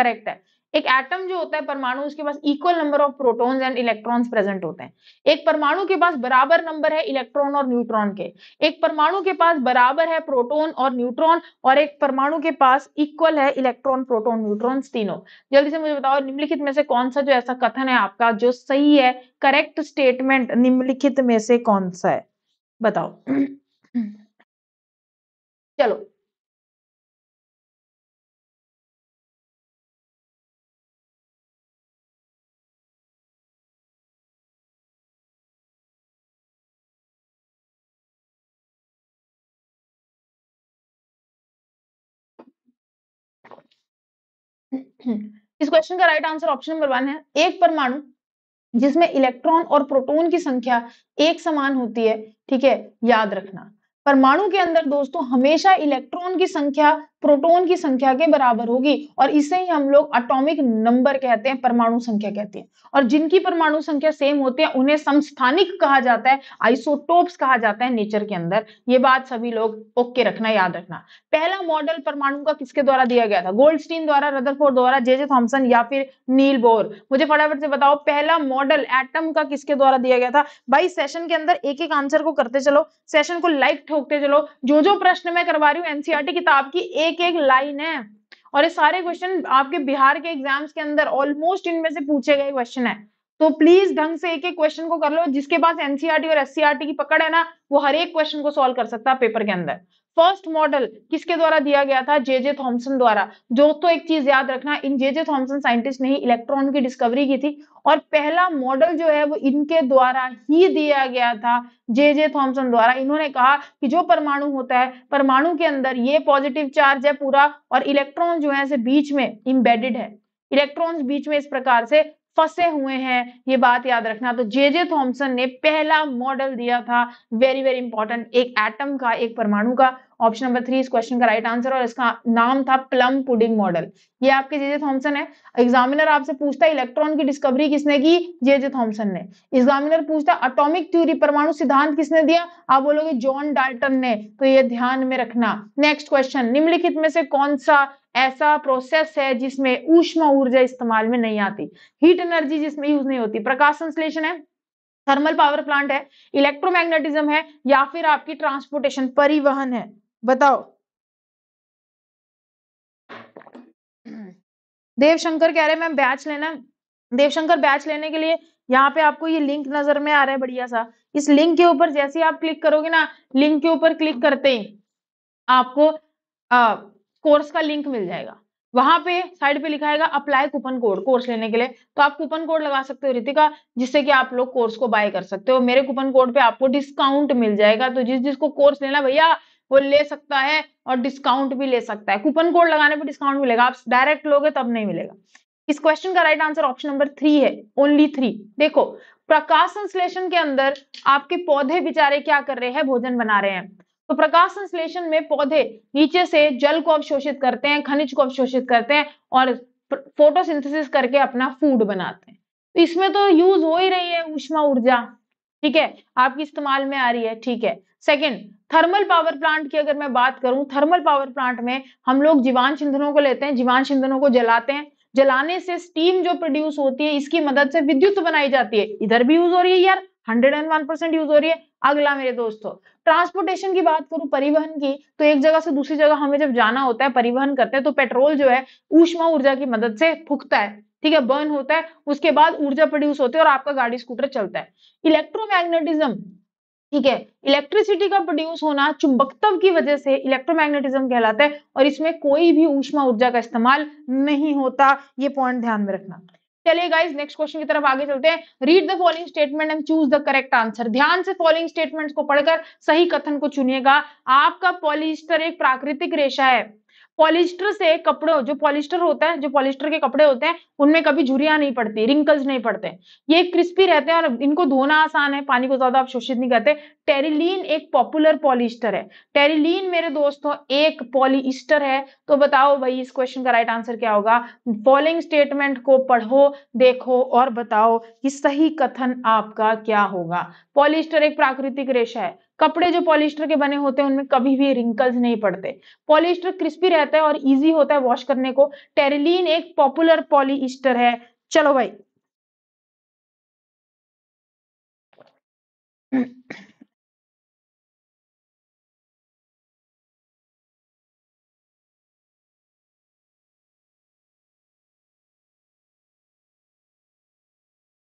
करेक्ट है एक एटम जो होता है परमाणु उसके पास equal number of protons and electrons present होते हैं एक परमाणु के पास बराबर नंबर है इलेक्ट्रॉन और न्यूट्रॉन के एक परमाणु के पास बराबर है प्रोटॉन और न्यूट्रॉन और एक परमाणु के पास इक्वल है इलेक्ट्रॉन प्रोटॉन न्यूट्रॉन तीनों जल्दी से मुझे बताओ निम्नलिखित में से कौन सा जो ऐसा कथन है आपका जो सही है करेक्ट स्टेटमेंट निम्नलिखित में से कौन सा है बताओ चलो इस क्वेश्चन का right answer option number one है एक परमाणु जिसमें इलेक्ट्रॉन और प्रोटॉन की संख्या एक समान होती है ठीक है याद रखना परमाणु के अंदर दोस्तों हमेशा इलेक्ट्रॉन की संख्या प्रोटॉन की संख्या के बराबर होगी और इसे ही हम लोग अटोमिक नंबर कहते हैं परमाणु संख्या कहते हैं और जिनकी परमाणु संख्या सेम होती है उन्हें समस्थानिक कहा जाता है आइसोटोप्स कहा जाता है नेचर के अंदर ये बात सभी लोग ओके रखना याद रखना पहला मॉडल परमाणु का किसके द्वारा दिया गया था स्टीन द्वारा रदरफोर्ड द्वारा जे जे थॉम्सन या फिर नील बोर मुझे फटाफट से बताओ पहला मॉडल एटम का किसके द्वारा दिया गया था भाई सेशन के अंदर एक एक आंसर को करते चलो सेशन को लाइक ठोकते चलो जो जो प्रश्न मैं करवा रही हूँ एनसीआरटी e किताब की एक एक एक लाइन है और ये सारे क्वेश्चन आपके बिहार के एग्जाम्स के अंदर ऑलमोस्ट इनमें से पूछे गए क्वेश्चन है तो प्लीज ढंग से एक एक क्वेश्चन को कर लो जिसके पास एनसीआरटी और एससीआरटी की पकड़ है ना वो हर एक क्वेश्चन को सॉल्व कर सकता है पेपर के अंदर फर्स्ट मॉडल किसके द्वारा दिया गया था जे जे थॉम्सन द्वारा जो तो एक चीज याद रखना इन जे जे थॉम्सन साइंटिस्ट ने ही इलेक्ट्रॉन की डिस्कवरी की थी और पहला मॉडल जो है वो इनके द्वारा ही दिया गया था जे जे थॉम्सन द्वारा इन्होंने कहा कि जो परमाणु होता है परमाणु के अंदर ये पॉजिटिव चार्ज है पूरा और इलेक्ट्रॉन जो है बीच में इम्बेडेड है इलेक्ट्रॉन बीच में इस प्रकार से फंसे हुए हैं ये बात याद रखना तो जे जे थॉम्सन ने पहला मॉडल दिया था वेरी वेरी इंपॉर्टेंट एक एटम का एक परमाणु का ऑप्शन नंबर थ्री इस क्वेश्चन का राइट आंसर और इसका नाम था प्लम पुडिंग मॉडल ये आपके जेजे थॉमसन है एग्जामिनर आपसे पूछता है इलेक्ट्रॉन की डिस्कवरी किसने की जेजे थॉमसन ने एग्जामिनर पूछता है अटोमिक थ्यूरी परमाणु सिद्धांत किसने दिया आप बोलोगे जॉन डाल्टन ने तो ये ध्यान में रखना नेक्स्ट क्वेश्चन निम्नलिखित में से कौन सा ऐसा प्रोसेस है जिसमें ऊष्मा ऊर्जा इस्तेमाल में नहीं आती हीट एनर्जी जिसमें यूज नहीं होती प्रकाश संश्लेषण है थर्मल पावर प्लांट है इलेक्ट्रोमैग्नेटिज्म है या फिर आपकी ट्रांसपोर्टेशन परिवहन है बताओ देवशंकर कह रहे हैं मैम बैच लेना देवशंकर बैच लेने के लिए यहाँ पे आपको ये लिंक नजर में आ रहा है बढ़िया सा इस लिंक के ऊपर जैसे आप क्लिक करोगे ना लिंक के ऊपर क्लिक करते ही आपको आ, कोर्स का लिंक मिल जाएगा वहां पे साइड पे लिखा है अप्लाई कूपन कोड कोर्स लेने के लिए तो आप कूपन कोड लगा सकते हो रितिका जिससे कि आप लोग कोर्स को बाय कर सकते हो मेरे कूपन कोड पे आपको डिस्काउंट मिल जाएगा तो जिस जिसको कोर्स लेना भैया वो ले सकता है और डिस्काउंट भी ले सकता है कूपन कोड लगाने पर डिस्काउंट मिलेगा आप डायरेक्ट लोगे तब नहीं मिलेगा इस क्वेश्चन का right answer option number three है ओनली थ्री देखो प्रकाश संश्लेषण के अंदर आपके पौधे बेचारे क्या कर रहे हैं भोजन बना रहे हैं तो प्रकाश संश्लेषण में पौधे नीचे से जल को अवशोषित करते हैं खनिज को अवशोषित करते हैं और फोटोसिंथेसिस करके अपना फूड बनाते हैं तो इसमें तो यूज हो ही रही है उष्मा ऊर्जा ठीक है आपकी इस्तेमाल में आ रही है ठीक है सेकेंड थर्मल पावर प्लांट की अगर मैं बात करूं थर्मल पावर प्लांट में हम लोग जीवांश ईंधनों को लेते हैं जीवांश ईंधनों को जलाते हैं जलाने से स्टीम जो प्रोड्यूस होती है इसकी मदद से विद्युत बनाई जाती है इधर भी यूज हो रही है यार 101 यूज हो रही है अगला मेरे दोस्तों ट्रांसपोर्टेशन की बात करूं परिवहन की तो एक जगह से दूसरी जगह हमें जब जाना होता है परिवहन करते हैं तो पेट्रोल जो है ऊष्मा ऊर्जा की मदद से फूकता है ठीक है बर्न होता है उसके बाद ऊर्जा प्रोड्यूस होती है और आपका गाड़ी स्कूटर चलता है इलेक्ट्रोमैग्नेटिज्म ठीक है इलेक्ट्रिसिटी का प्रोड्यूस होना चुंबकत्व की वजह से इलेक्ट्रोमैग्नेटिज्म कहलाता है और इसमें कोई भी ऊष्मा ऊर्जा का इस्तेमाल नहीं होता ये पॉइंट ध्यान में रखना चलिए गाइस नेक्स्ट क्वेश्चन की तरफ आगे चलते हैं read the following statement and choose the correct answer ध्यान से फॉलोइंग स्टेटमेंट्स को पढ़कर सही कथन को चुनिएगा आपका पॉलिस्टर एक प्राकृतिक रेशा है पॉलिस्टर से कपड़ों जो पॉलिस्टर होता है जो पॉलिस्टर के कपड़े होते हैं उनमें कभी झुरियां नहीं पड़ती रिंकल्स नहीं पड़ते ये क्रिस्पी रहते हैं और इनको धोना आसान है पानी को ज्यादा शोषित नहीं करते टेरिलीन एक पॉपुलर पॉलिस्टर है टेरिलीन मेरे दोस्तों एक पॉलिस्टर है तो बताओ भाई इस क्वेश्चन का राइट आंसर क्या होगा फॉलोइंग स्टेटमेंट को पढ़ो देखो और बताओ कि सही कथन आपका क्या होगा पॉलिस्टर एक प्राकृतिक रेशा है कपड़े जो पॉलिस्टर के बने होते हैं उनमें कभी भी रिंकल्स नहीं पड़ते पॉलिस्टर क्रिस्पी रहता है और इजी होता है वॉश करने को टेरिलीन एक पॉपुलर पॉलिस्टर है चलो भाई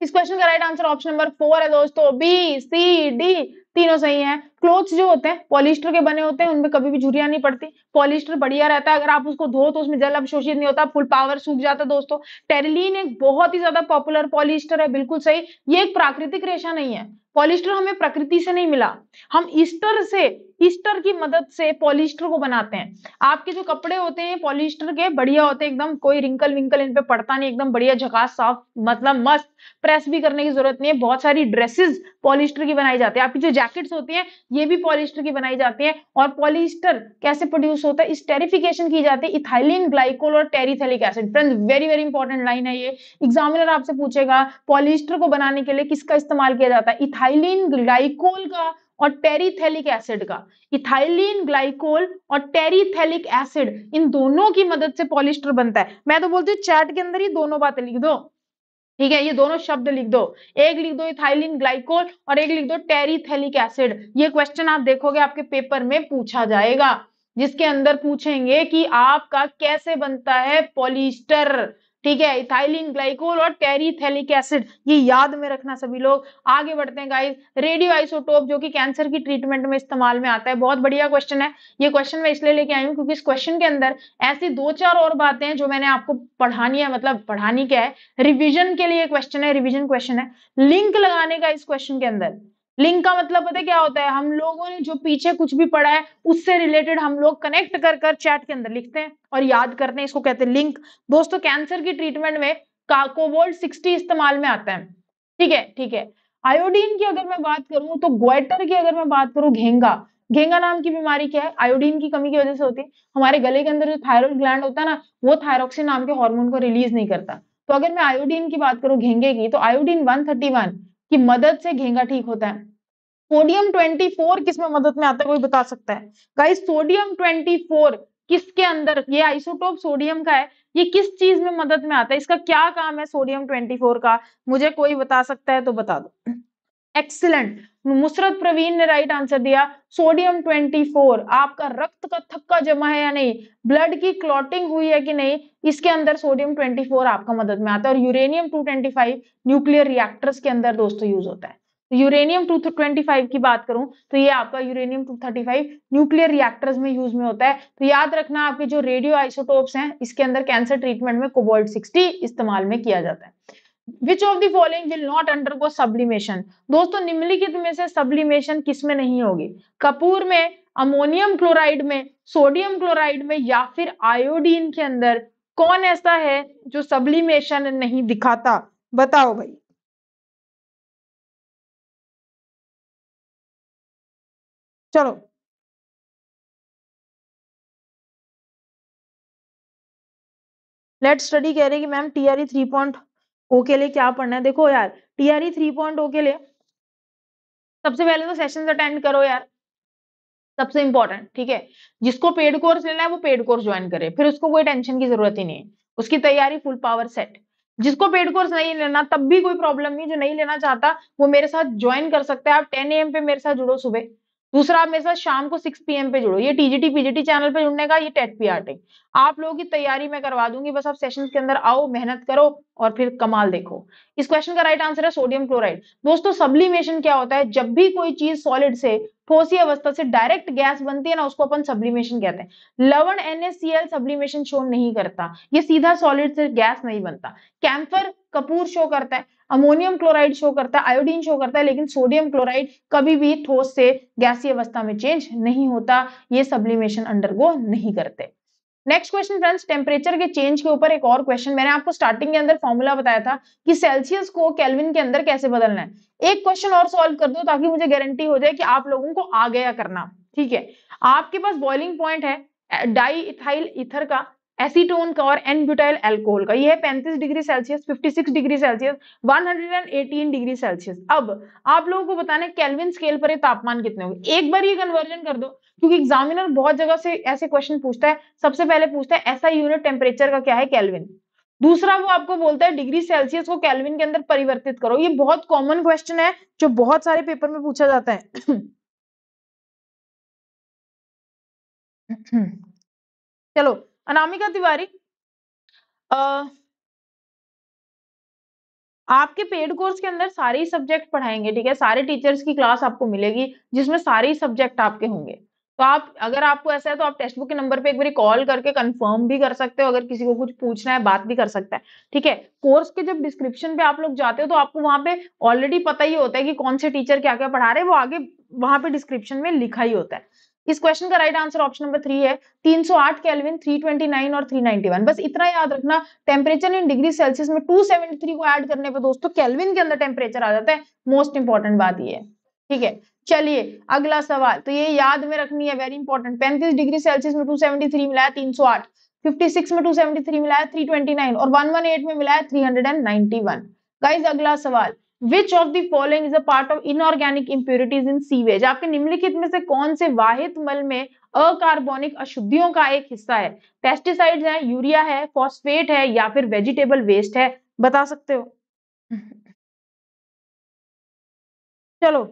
इस क्वेश्चन का right answer option number four है दोस्तों बी सी डी तीनों सही हैं क्लोथ्स जो होते हैं पॉलिस्टर के बने होते हैं उनमें कभी भी झुरियां नहीं पड़ती पॉलिस्टर बढ़िया रहता है अगर आप उसको धो तो उसमें जल अवशोषित नहीं होता फुल पावर सूख जाता दोस्तों टेरिलीन एक बहुत ही ज्यादा पॉपुलर पॉलिस्टर है बिल्कुल सही ये एक प्राकृतिक रेशा नहीं है पॉलिस्टर हमें प्रकृति से नहीं मिला हम ईस्टर से ईस्टर की मदद से पॉलिस्टर को बनाते हैं आपके जो कपड़े होते हैं पॉलिस्टर के बढ़िया होते हैं एकदम कोई रिंकल विंकल इन पे पड़ता नहीं एकदम बढ़िया झकास साफ मतलब मस्त प्रेस भी करने की जरूरत नहीं है बहुत सारी ड्रेसेस पॉलिस्टर की बनाई जाती है आपकी जो जैकेट्स होती हैं ये भी पॉलिस्टर की बनाई जाती है और पॉलिस्टर कैसे प्रोड्यूस होता है इस टेरिफिकेशन की जाती है इथाइलिन ग्लाइकोल और terephthalic acid friends very very important line है ये एग्जामिनर आपसे पूछेगा पॉलिस्टर को बनाने के लिए किसका इस्तेमाल किया जाता है इथाइलिन ग्लाइकोल का और टेरिथेलिक एसिड का इथाइलिन ग्लाइकोल और टेरिथेलिक एसिड इन दोनों की मदद से पॉलिस्टर बनता है मैं तो बोलती हूँ चैट के अंदर ही दोनों बातें लिख दो ठीक है ये दोनों शब्द लिख दो एक लिख दो इथाइलिन ग्लाइकोल और एक लिख दो टेरिथेलिक एसिड ये क्वेश्चन आप देखोगे आपके पेपर में पूछा जाएगा जिसके अंदर पूछेंगे कि आपका कैसे बनता है पॉलिस्टर ठीक है इथाइलिन ग्लाइकोल और कैरीथेलिक एसिड ये याद में रखना सभी लोग आगे बढ़ते हैं गाइस रेडियो आइसोटोप जो कि कैंसर की ट्रीटमेंट में इस्तेमाल में आता है बहुत बढ़िया क्वेश्चन है ये क्वेश्चन मैं इसलिए लेके आई हूँ क्योंकि इस क्वेश्चन के अंदर ऐसी दो चार और बातें हैं जो मैंने आपको पढ़ानी है मतलब पढ़ानी क्या है रिविजन के लिए क्वेश्चन है रिविजन क्वेश्चन है लिंक लगाने का इस क्वेश्चन के अंदर लिंक का मतलब पता क्या होता है हम लोगों ने जो पीछे कुछ भी पढ़ा है उससे रिलेटेड हम लोग कनेक्ट कर कर चैट के अंदर लिखते हैं और याद करते हैं इसको कहते हैं लिंक दोस्तों कैंसर की ट्रीटमेंट में कोवोल्ट सिक्सटी इस्तेमाल में आता है ठीक है ठीक है आयोडीन की अगर मैं बात करूं तो ग्वेटर की अगर मैं बात करूं घेंगा घेंगा नाम की बीमारी क्या है आयोडीन की कमी की वजह से होती है हमारे गले के अंदर जो थायरॉइड ग्लैंड होता है ना वो थायरोक्सिन नाम के हार्मोन को रिलीज नहीं करता तो अगर मैं आयोडीन की बात करूं घेंगे की तो आयोडीन 131 की मदद से घेंगा ठीक होता है सोडियम 24 किस में मदद में आता है कोई बता सकता है गाइस सोडियम 24 किसके अंदर ये आइसोटोप सोडियम का है ये किस चीज में मदद में आता है इसका क्या काम है सोडियम 24 का मुझे कोई बता सकता है तो बता दो एक्सीलेंट मुसरत प्रवीण ने राइट आंसर दिया सोडियम 24 आपका रक्त का थक्का जमा है या नहीं ब्लड की क्लॉटिंग हुई है कि नहीं इसके अंदर सोडियम 24 आपका मदद में आता है और यूरेनियम 225 न्यूक्लियर रिएक्टर्स के अंदर दोस्तों यूज होता है यूरेनियम टू ट्वेंटी फाइव की बात करूं तो ये आपका uranium two thirty five nuclear reactors में यूज में होता है तो याद रखना आपके जो रेडियो आइसोटोप्स हैं इसके अंदर कैंसर ट्रीटमेंट में कोबोल्ट सिक्सटी इस्तेमाल में किया जाता है which of the following will not undergo sublimation दोस्तों निम्नलिखित में से सब्लिमेशन किस में नहीं होगी कपूर में अमोनियम क्लोराइड में सोडियम क्लोराइड में या फिर आयोडीन के अंदर कौन ऐसा है जो सब्लिमेशन नहीं दिखाता बताओ भाई चलो लेट स्टडी कह रहे कि ma'am E three point O के लिए क्या पढ़ना है देखो यार ई थ्री पॉइंट ओ के लिए सबसे पहले तो सेशन अटेंड करो यार सबसे इंपॉर्टेंट ठीक है जिसको पेड कोर्स लेना है वो पेड कोर्स ज्वाइन करे फिर उसको कोई टेंशन की जरूरत ही नहीं है उसकी तैयारी फुल पावर सेट जिसको पेड कोर्स नहीं लेना तब भी कोई प्रॉब्लम नहीं जो नहीं लेना चाहता वो मेरे साथ ज्वाइन कर सकता है आप टेन एम पे मेरे साथ जुड़ो सुबह दूसरा आप मेरे साथ शाम को 6 पीएम पे जुड़ो ये टीजीटी पीजीटी चैनल पे जुड़ने का ये टेट आर हम्म। आप लोगों की तैयारी मैं करवा दूंगी बस आप सेशन के अंदर आओ मेहनत करो और फिर कमाल देखो इस क्वेश्चन का राइट आंसर है सोडियम क्लोराइड दोस्तों सब्लिमेशन क्या होता है जब भी कोई चीज सॉलिड से ठोसी अवस्था से डायरेक्ट गैस बनती है ना उसको अपन सब्लिमेशन कहते हैं लवन एनएससीएल सब्लिमेशन शो नहीं करता ये सीधा सॉलिड से गैस नहीं बनता कैंफर कपूर शो करता है अमोनियम क्लोराइड शो करता है आयोडीन शो करता है लेकिन सोडियम क्लोराइड कभी भी ठोस से गैसी अवस्था में चेंज नहीं होता ये सब्लिमेशन अंडरगो नहीं करते नेक्स्ट क्वेश्चन फ्रेंड्स टेम्परेचर के चेंज के ऊपर एक और क्वेश्चन मैंने आपको स्टार्टिंग के अंदर फॉर्मूला बताया था कि सेल्सियस को कैलविन के अंदर कैसे बदलना है एक क्वेश्चन और सॉल्व कर दो ताकि मुझे गारंटी हो जाए कि आप लोगों को आ गया करना ठीक है आपके पास बॉइलिंग पॉइंट है डाई इथाइल इथर का एसीटोन का और एन ब्यूटाइल एल्कोहल का यह पैंतीस degree Celsius 56 degree Celsius 118 degree Celsius अब आप लोगों को बताना है कैलविन स्केल पर ये तापमान कितने होंगे एक बार ये कन्वर्जन कर दो क्योंकि एग्जामिनर बहुत जगह से ऐसे क्वेश्चन पूछता है सबसे पहले पूछता है ऐसा यूनिट टेम्परेचर का क्या है कैलविन दूसरा वो आपको बोलता है डिग्री सेल्सियस को कैलविन के अंदर परिवर्तित करो ये बहुत कॉमन क्वेश्चन है जो बहुत सारे पेपर में पूछा जाता है चलो अनामिका तिवारी आपके पेड कोर्स के अंदर सारे ही सब्जेक्ट पढ़ाएंगे ठीक है सारे टीचर्स की क्लास आपको मिलेगी जिसमें सारे ही सब्जेक्ट आपके होंगे तो आप अगर आपको ऐसा है तो आप टेक्स्ट बुक के नंबर पे एक बार कॉल करके कंफर्म भी कर सकते हो अगर किसी को कुछ पूछना है बात भी कर सकता है ठीक है कोर्स के जब डिस्क्रिप्शन पे आप लोग जाते हो तो आपको वहां पे ऑलरेडी पता ही होता है कि कौन से टीचर क्या क्या पढ़ा रहे हैं वो आगे वहां पे डिस्क्रिप्शन में लिखा ही होता है इस क्वेश्चन का right answer option number three है 308 केल्विन 329 और 391 बस इतना याद रखना टेम्परेचर इन डिग्री सेल्सियस में 273 को ऐड करने पर दोस्तों केल्विन के अंदर टेम्परेचर आ जाता है मोस्ट इंपॉर्टेंट बात ये है ठीक है चलिए अगला सवाल तो ये याद में रखनी है वेरी इंपॉर्टेंट पैंतीस डिग्री सेल्सियस में टू मिलाया तीन 56 में 273 मिला है 329 और 118 में मिलाया 391 हंड्रेड अगला सवाल which of the following is a part of inorganic impurities in sewage आपके निम्नलिखित में से कौन से वाहित मल में अकार्बोनिक अशुद्धियों का एक हिस्सा है पेस्टिसाइड्स है यूरिया है फॉस्फेट है या फिर वेजिटेबल वेस्ट है बता सकते हो चलो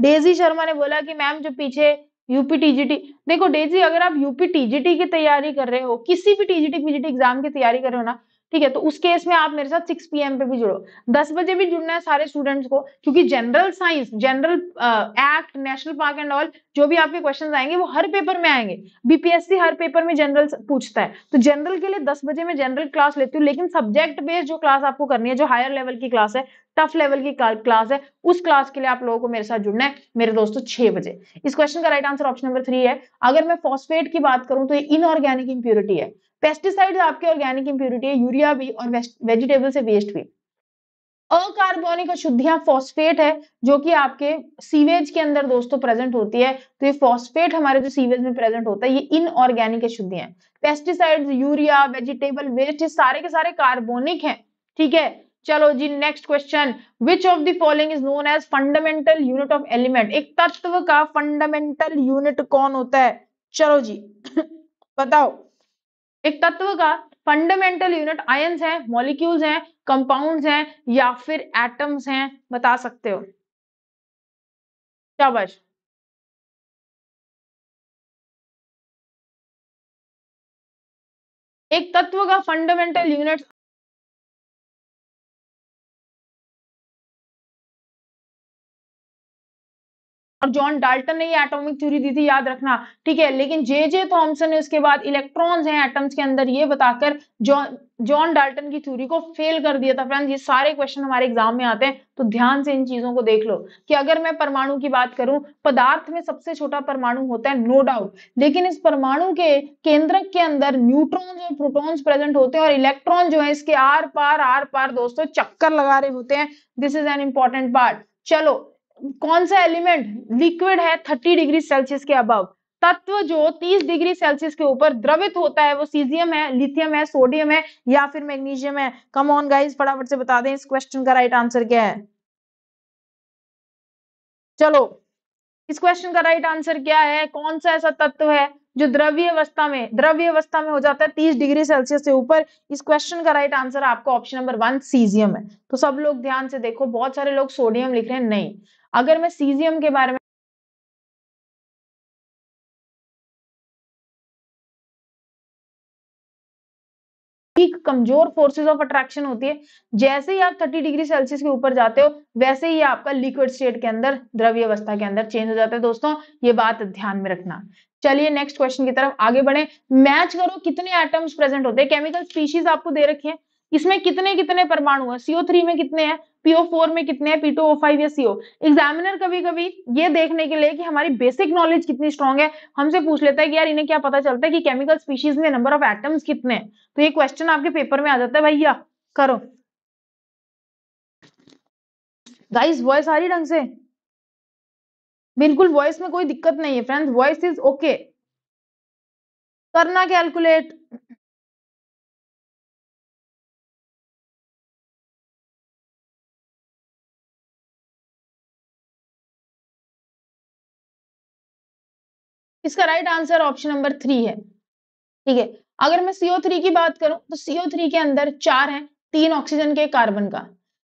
डेजी शर्मा ने बोला कि मैम जो पीछे यूपी टीजीटी देखो डेजी अगर आप यूपी टीजीटी की तैयारी कर रहे हो किसी भी टीजीटी पीजीटी एग्जाम की तैयारी कर रहे हो ना ठीक है तो उस केस में आप मेरे साथ सिक्स पी पे भी जुड़ो दस बजे भी जुड़ना है सारे स्टूडेंट्स को क्योंकि general science general act national park and all जो भी आपके क्वेश्चन आएंगे वो हर पेपर में आएंगे बीपीएससी हर पेपर में जनरल पूछता है तो जनरल के लिए दस बजे में जनरल क्लास लेती हूँ लेकिन सब्जेक्ट बेस्ड जो क्लास आपको करनी है जो हायर लेवल की क्लास है टफ लेवल की क्लास है उस क्लास के लिए आप लोगों को मेरे साथ जुड़ना है मेरे दोस्तों छह बजे इस क्वेश्चन का right answer option number three है अगर मैं फॉस्फेट की बात करूं तो ये इनऑर्गेनिक इंप्योरिटी है पेस्टिसाइड आपके ऑर्गेनिक इंप्योरिटी है यूरिया भी और वेजिटेबल से वेस्ट भी अकार्बोनिक अशुद्धियां फॉस्फेट है जो कि आपके सीवेज के अंदर दोस्तों प्रेजेंट होती है तो ये फॉस्फेट हमारे जो सीवेज में प्रेजेंट होता है ये इनऑर्गेनिक अशुद्धियां पेस्टिसाइड यूरिया वेजिटेबल वेस्ट सारे के सारे कार्बोनिक है ठीक है चलो जी next question which of the following is known as fundamental unit of element एक तत्व का फंडामेंटल यूनिट कौन होता है चलो जी बताओ एक तत्व का फंडामेंटल यूनिट आयंस हैं मॉलिक्यूल्स हैं कंपाउंड्स हैं या फिर एटम्स हैं बता सकते हो क्या बच एक तत्व का फंडामेंटल यूनिट और जॉन डाल्टन ने ये एटॉमिक थ्योरी दी थी याद रखना ठीक है लेकिन जे जे थॉम्सन ने उसके बाद इलेक्ट्रॉन्स हैं एटम्स के अंदर ये बताकर जॉन जॉन डाल्टन की थ्योरी को फेल कर दिया था फ्रेंड्स ये सारे क्वेश्चन हमारे एग्जाम में आते हैं तो ध्यान से इन चीजों को देख लो कि अगर मैं परमाणु की बात करूं पदार्थ में सबसे छोटा परमाणु होता है नो डाउट लेकिन इस परमाणु के केंद्रक के अंदर न्यूट्रॉन्स और प्रोटॉन्स प्रेजेंट होते हैं और इलेक्ट्रॉन जो है इसके आर पार आर पार दोस्तों चक्कर लगा रहे होते हैं this is an important part चलो कौन सा एलिमेंट लिक्विड है 30 डिग्री सेल्सियस के अबव तत्व जो 30 डिग्री सेल्सियस के ऊपर द्रवित होता है वो सीजियम है लिथियम है सोडियम है या फिर मैग्नीशियम है कम ऑन गाइज फटाफट से बता दें इस क्वेश्चन का राइट आंसर क्या है चलो इस क्वेश्चन का राइट आंसर क्या है कौन सा ऐसा तत्व है जो द्रव्य अवस्था में द्रव्य अवस्था में हो जाता है तीस डिग्री सेल्सियस से ऊपर इस क्वेश्चन का राइट आंसर आपको ऑप्शन नंबर वन सीजियम है तो सब लोग ध्यान से देखो बहुत सारे लोग सोडियम लिख रहे हैं नहीं अगर मैं सीजियम के बारे में ठीक कमजोर फोर्सेस ऑफ अट्रैक्शन होती है जैसे ही आप 30 डिग्री सेल्सियस के ऊपर जाते हो वैसे ही आपका लिक्विड स्टेट के अंदर द्रव्य अवस्था के अंदर चेंज हो जाता है दोस्तों ये बात ध्यान में रखना चलिए नेक्स्ट क्वेश्चन की तरफ आगे बढ़े मैच करो कितने एटम्स प्रेजेंट होते हैं केमिकल स्पीशीज आपको दे रखी है इसमें कितने कितने परमाणु है सीओ थ्री में कितने हैं पीओ फोर में कितने हैं पीटो ओ फाइव या सीओ एग्जामिनर कभी कभी ये देखने के लिए कि हमारी बेसिक नॉलेज कितनी स्ट्रॉन्ग है हमसे पूछ लेता है कि यार इन्हें क्या पता चलता है कि केमिकल स्पीशीज में नंबर ऑफ एटम्स कितने हैं तो ये क्वेश्चन आपके पेपर में आ जाता है भैया करो गाइस वॉइस आ रही ढंग से बिल्कुल वॉइस में कोई दिक्कत नहीं है फ्रेंड्स वॉइस इज ओके करना कैलकुलेट इसका right answer option number three है ठीक है अगर मैं सीओ थ्री की बात करूं तो सीओ थ्री के अंदर चार है तीन ऑक्सीजन के कार्बन का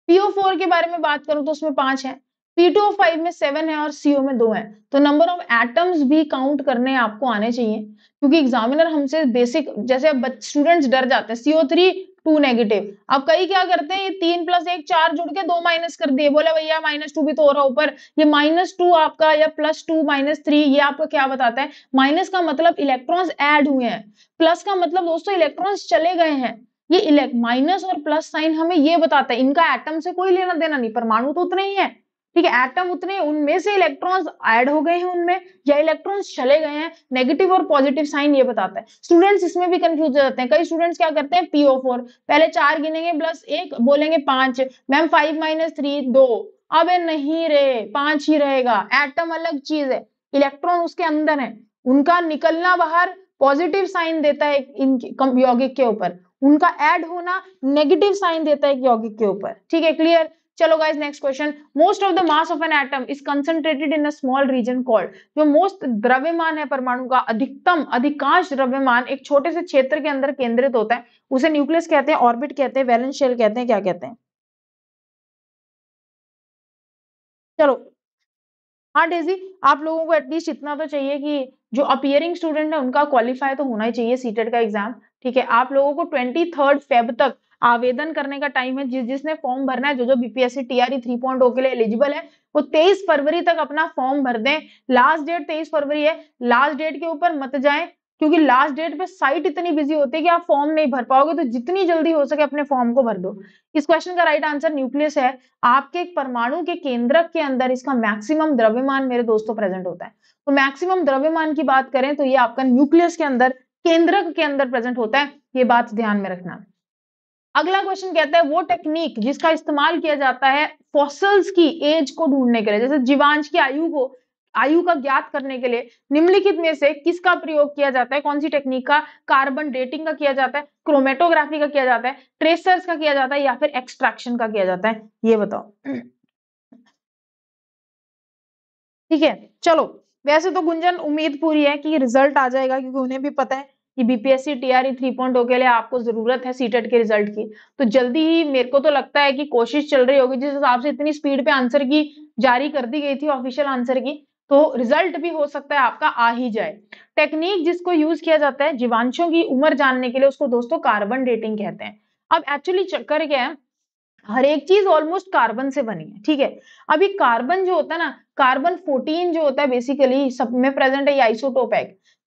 पीओ फोर के बारे में बात करूं तो उसमें पांच है पी टू फाइव में सेवन है और सीओ में दो है तो नंबर ऑफ एटम्स भी काउंट करने आपको आने चाहिए क्योंकि एग्जामिनर हमसे बेसिक जैसे अब स्टूडेंट्स डर जाते हैं सीओ थ्री टू नेगेटिव अब कई क्या करते हैं ये तीन प्लस एक चार जुड़ के दो माइनस कर दिए बोले भैया माइनस टू भी तो हो रहा ऊपर ये माइनस टू आपका या प्लस टू माइनस थ्री ये आपको क्या बताता है माइनस का मतलब इलेक्ट्रॉन्स एड हुए हैं प्लस का मतलब दोस्तों इलेक्ट्रॉन्स चले गए हैं ये इलेक्ट माइनस और प्लस साइन हमें ये बताता है इनका एटम से कोई लेना देना नहीं परमाणु तो उतना ही है ठीक है एटम उतने उनमें से इलेक्ट्रॉन्स ऐड हो गए हैं उनमें या इलेक्ट्रॉन्स चले गए हैं नेगेटिव और पॉजिटिव साइन ये बताता है स्टूडेंट्स इसमें भी कंफ्यूज हो जाते हैं कई स्टूडेंट्स क्या करते हैं पीओ फोर पहले चार गिनेंगे प्लस एक बोलेंगे पांच मैम फाइव माइनस थ्री दो अब नहीं रे पांच ही रहेगा एटम अलग चीज है इलेक्ट्रॉन उसके अंदर है उनका निकलना बाहर पॉजिटिव साइन देता है इन यौगिक के ऊपर उनका ऐड होना नेगेटिव साइन देता है यौगिक के ऊपर ठीक है क्लियर चलो guys next question most of the mass of an atom is concentrated in a small region called जो मोस्ट द्रव्यमान है परमाणु का अधिकतम अधिकांश द्रव्यमान एक छोटे से क्षेत्र के अंदर केंद्रित होता है उसे न्यूक्लियस कहते हैं ऑर्बिट कहते हैं वैलेंस शेल कहते हैं क्या कहते हैं चलो हाँ डेजी आप लोगों को एटलीस्ट इतना तो चाहिए कि जो अपियरिंग स्टूडेंट है उनका क्वालिफाई तो होना ही चाहिए सीटेट का एग्जाम ठीक है आप लोगों को ट्वेंटी थर्ड फेब तक आवेदन करने का टाइम है जिस जिसने फॉर्म भरना है जो जो बीपीएससी टीआरई पॉइंट के लिए एलिजिबल है वो 23 फरवरी तक अपना फॉर्म भर दें लास्ट डेट 23 फरवरी है लास्ट डेट के ऊपर मत जाएं क्योंकि लास्ट डेट पे साइट इतनी बिजी होती है कि आप फॉर्म नहीं भर पाओगे तो जितनी जल्दी हो सके अपने फॉर्म को भर दो इस क्वेश्चन का राइट आंसर न्यूक्लियस है आपके परमाणु के केंद्रक के अंदर इसका मैक्सिमम द्रव्यमान मेरे दोस्तों प्रेजेंट होता है तो मैक्सिमम द्रव्यमान की बात करें तो ये आपका न्यूक्लियस के अंदर केंद्रक के अंदर प्रेजेंट होता है ये बात ध्यान में रखना अगला क्वेश्चन कहता है वो टेक्निक जिसका इस्तेमाल किया जाता है फॉसल्स की एज को ढूंढने के लिए जैसे जीवांश की आयु को आयु का ज्ञात करने के लिए निम्नलिखित में से किसका प्रयोग किया जाता है कौन सी टेक्निक का कार्बन डेटिंग का किया जाता है क्रोमेटोग्राफी का किया जाता है ट्रेसर्स का किया जाता है या फिर एक्सट्रैक्शन का किया जाता है ये बताओ ठीक है चलो वैसे तो गुंजन उम्मीद पूरी है कि रिजल्ट आ जाएगा क्योंकि उन्हें भी पता है कि बीपीएससी टीआरई पॉइंट के लिए आपको जरूरत है सीटेट e के रिजल्ट की तो जल्दी ही मेरे को तो लगता है कि कोशिश चल रही होगी जिस हिसाब से इतनी स्पीड पे आंसर की जारी कर दी गई थी ऑफिशियल आंसर की तो रिजल्ट भी हो सकता है आपका आ ही जाए टेक्निक जिसको यूज किया जाता है जीवांशों की उम्र जानने के लिए उसको दोस्तों कार्बन डेटिंग कहते हैं अब एक्चुअली चक्कर क्या है हर एक चीज ऑलमोस्ट कार्बन से बनी है ठीक है अभी कार्बन जो होता है ना कार्बन 14 जो होता है बेसिकली सब में प्रेजेंट है ये आइसोटोप है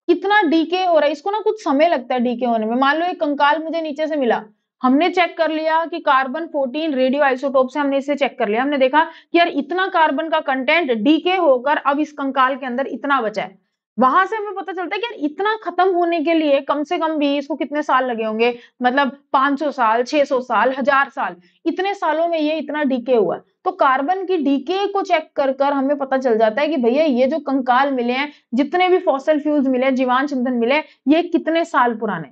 कितना डीके हो रहा है इसको ना कुछ समय लगता है डीके होने में मान लो एक कंकाल मुझे नीचे से मिला हमने चेक कर लिया कि कार्बन 14 रेडियो आइसोटोप से हमने इसे चेक कर लिया हमने देखा कि यार इतना कार्बन का कंटेंट डीके होकर अब इस कंकाल के अंदर इतना बचा है वहां से हमें पता चलता है कि यार इतना खत्म होने के लिए कम से कम भी इसको कितने साल लगे होंगे मतलब 500 साल 600 साल हजार साल इतने सालों में ये इतना डीके हुआ तो कार्बन की डीके को चेक कर कर हमें पता चल जाता है कि भैया ये जो कंकाल मिले हैं जितने भी फॉसल फ्यूल्स मिले जीवान चंदन मिले ये कितने साल पुराने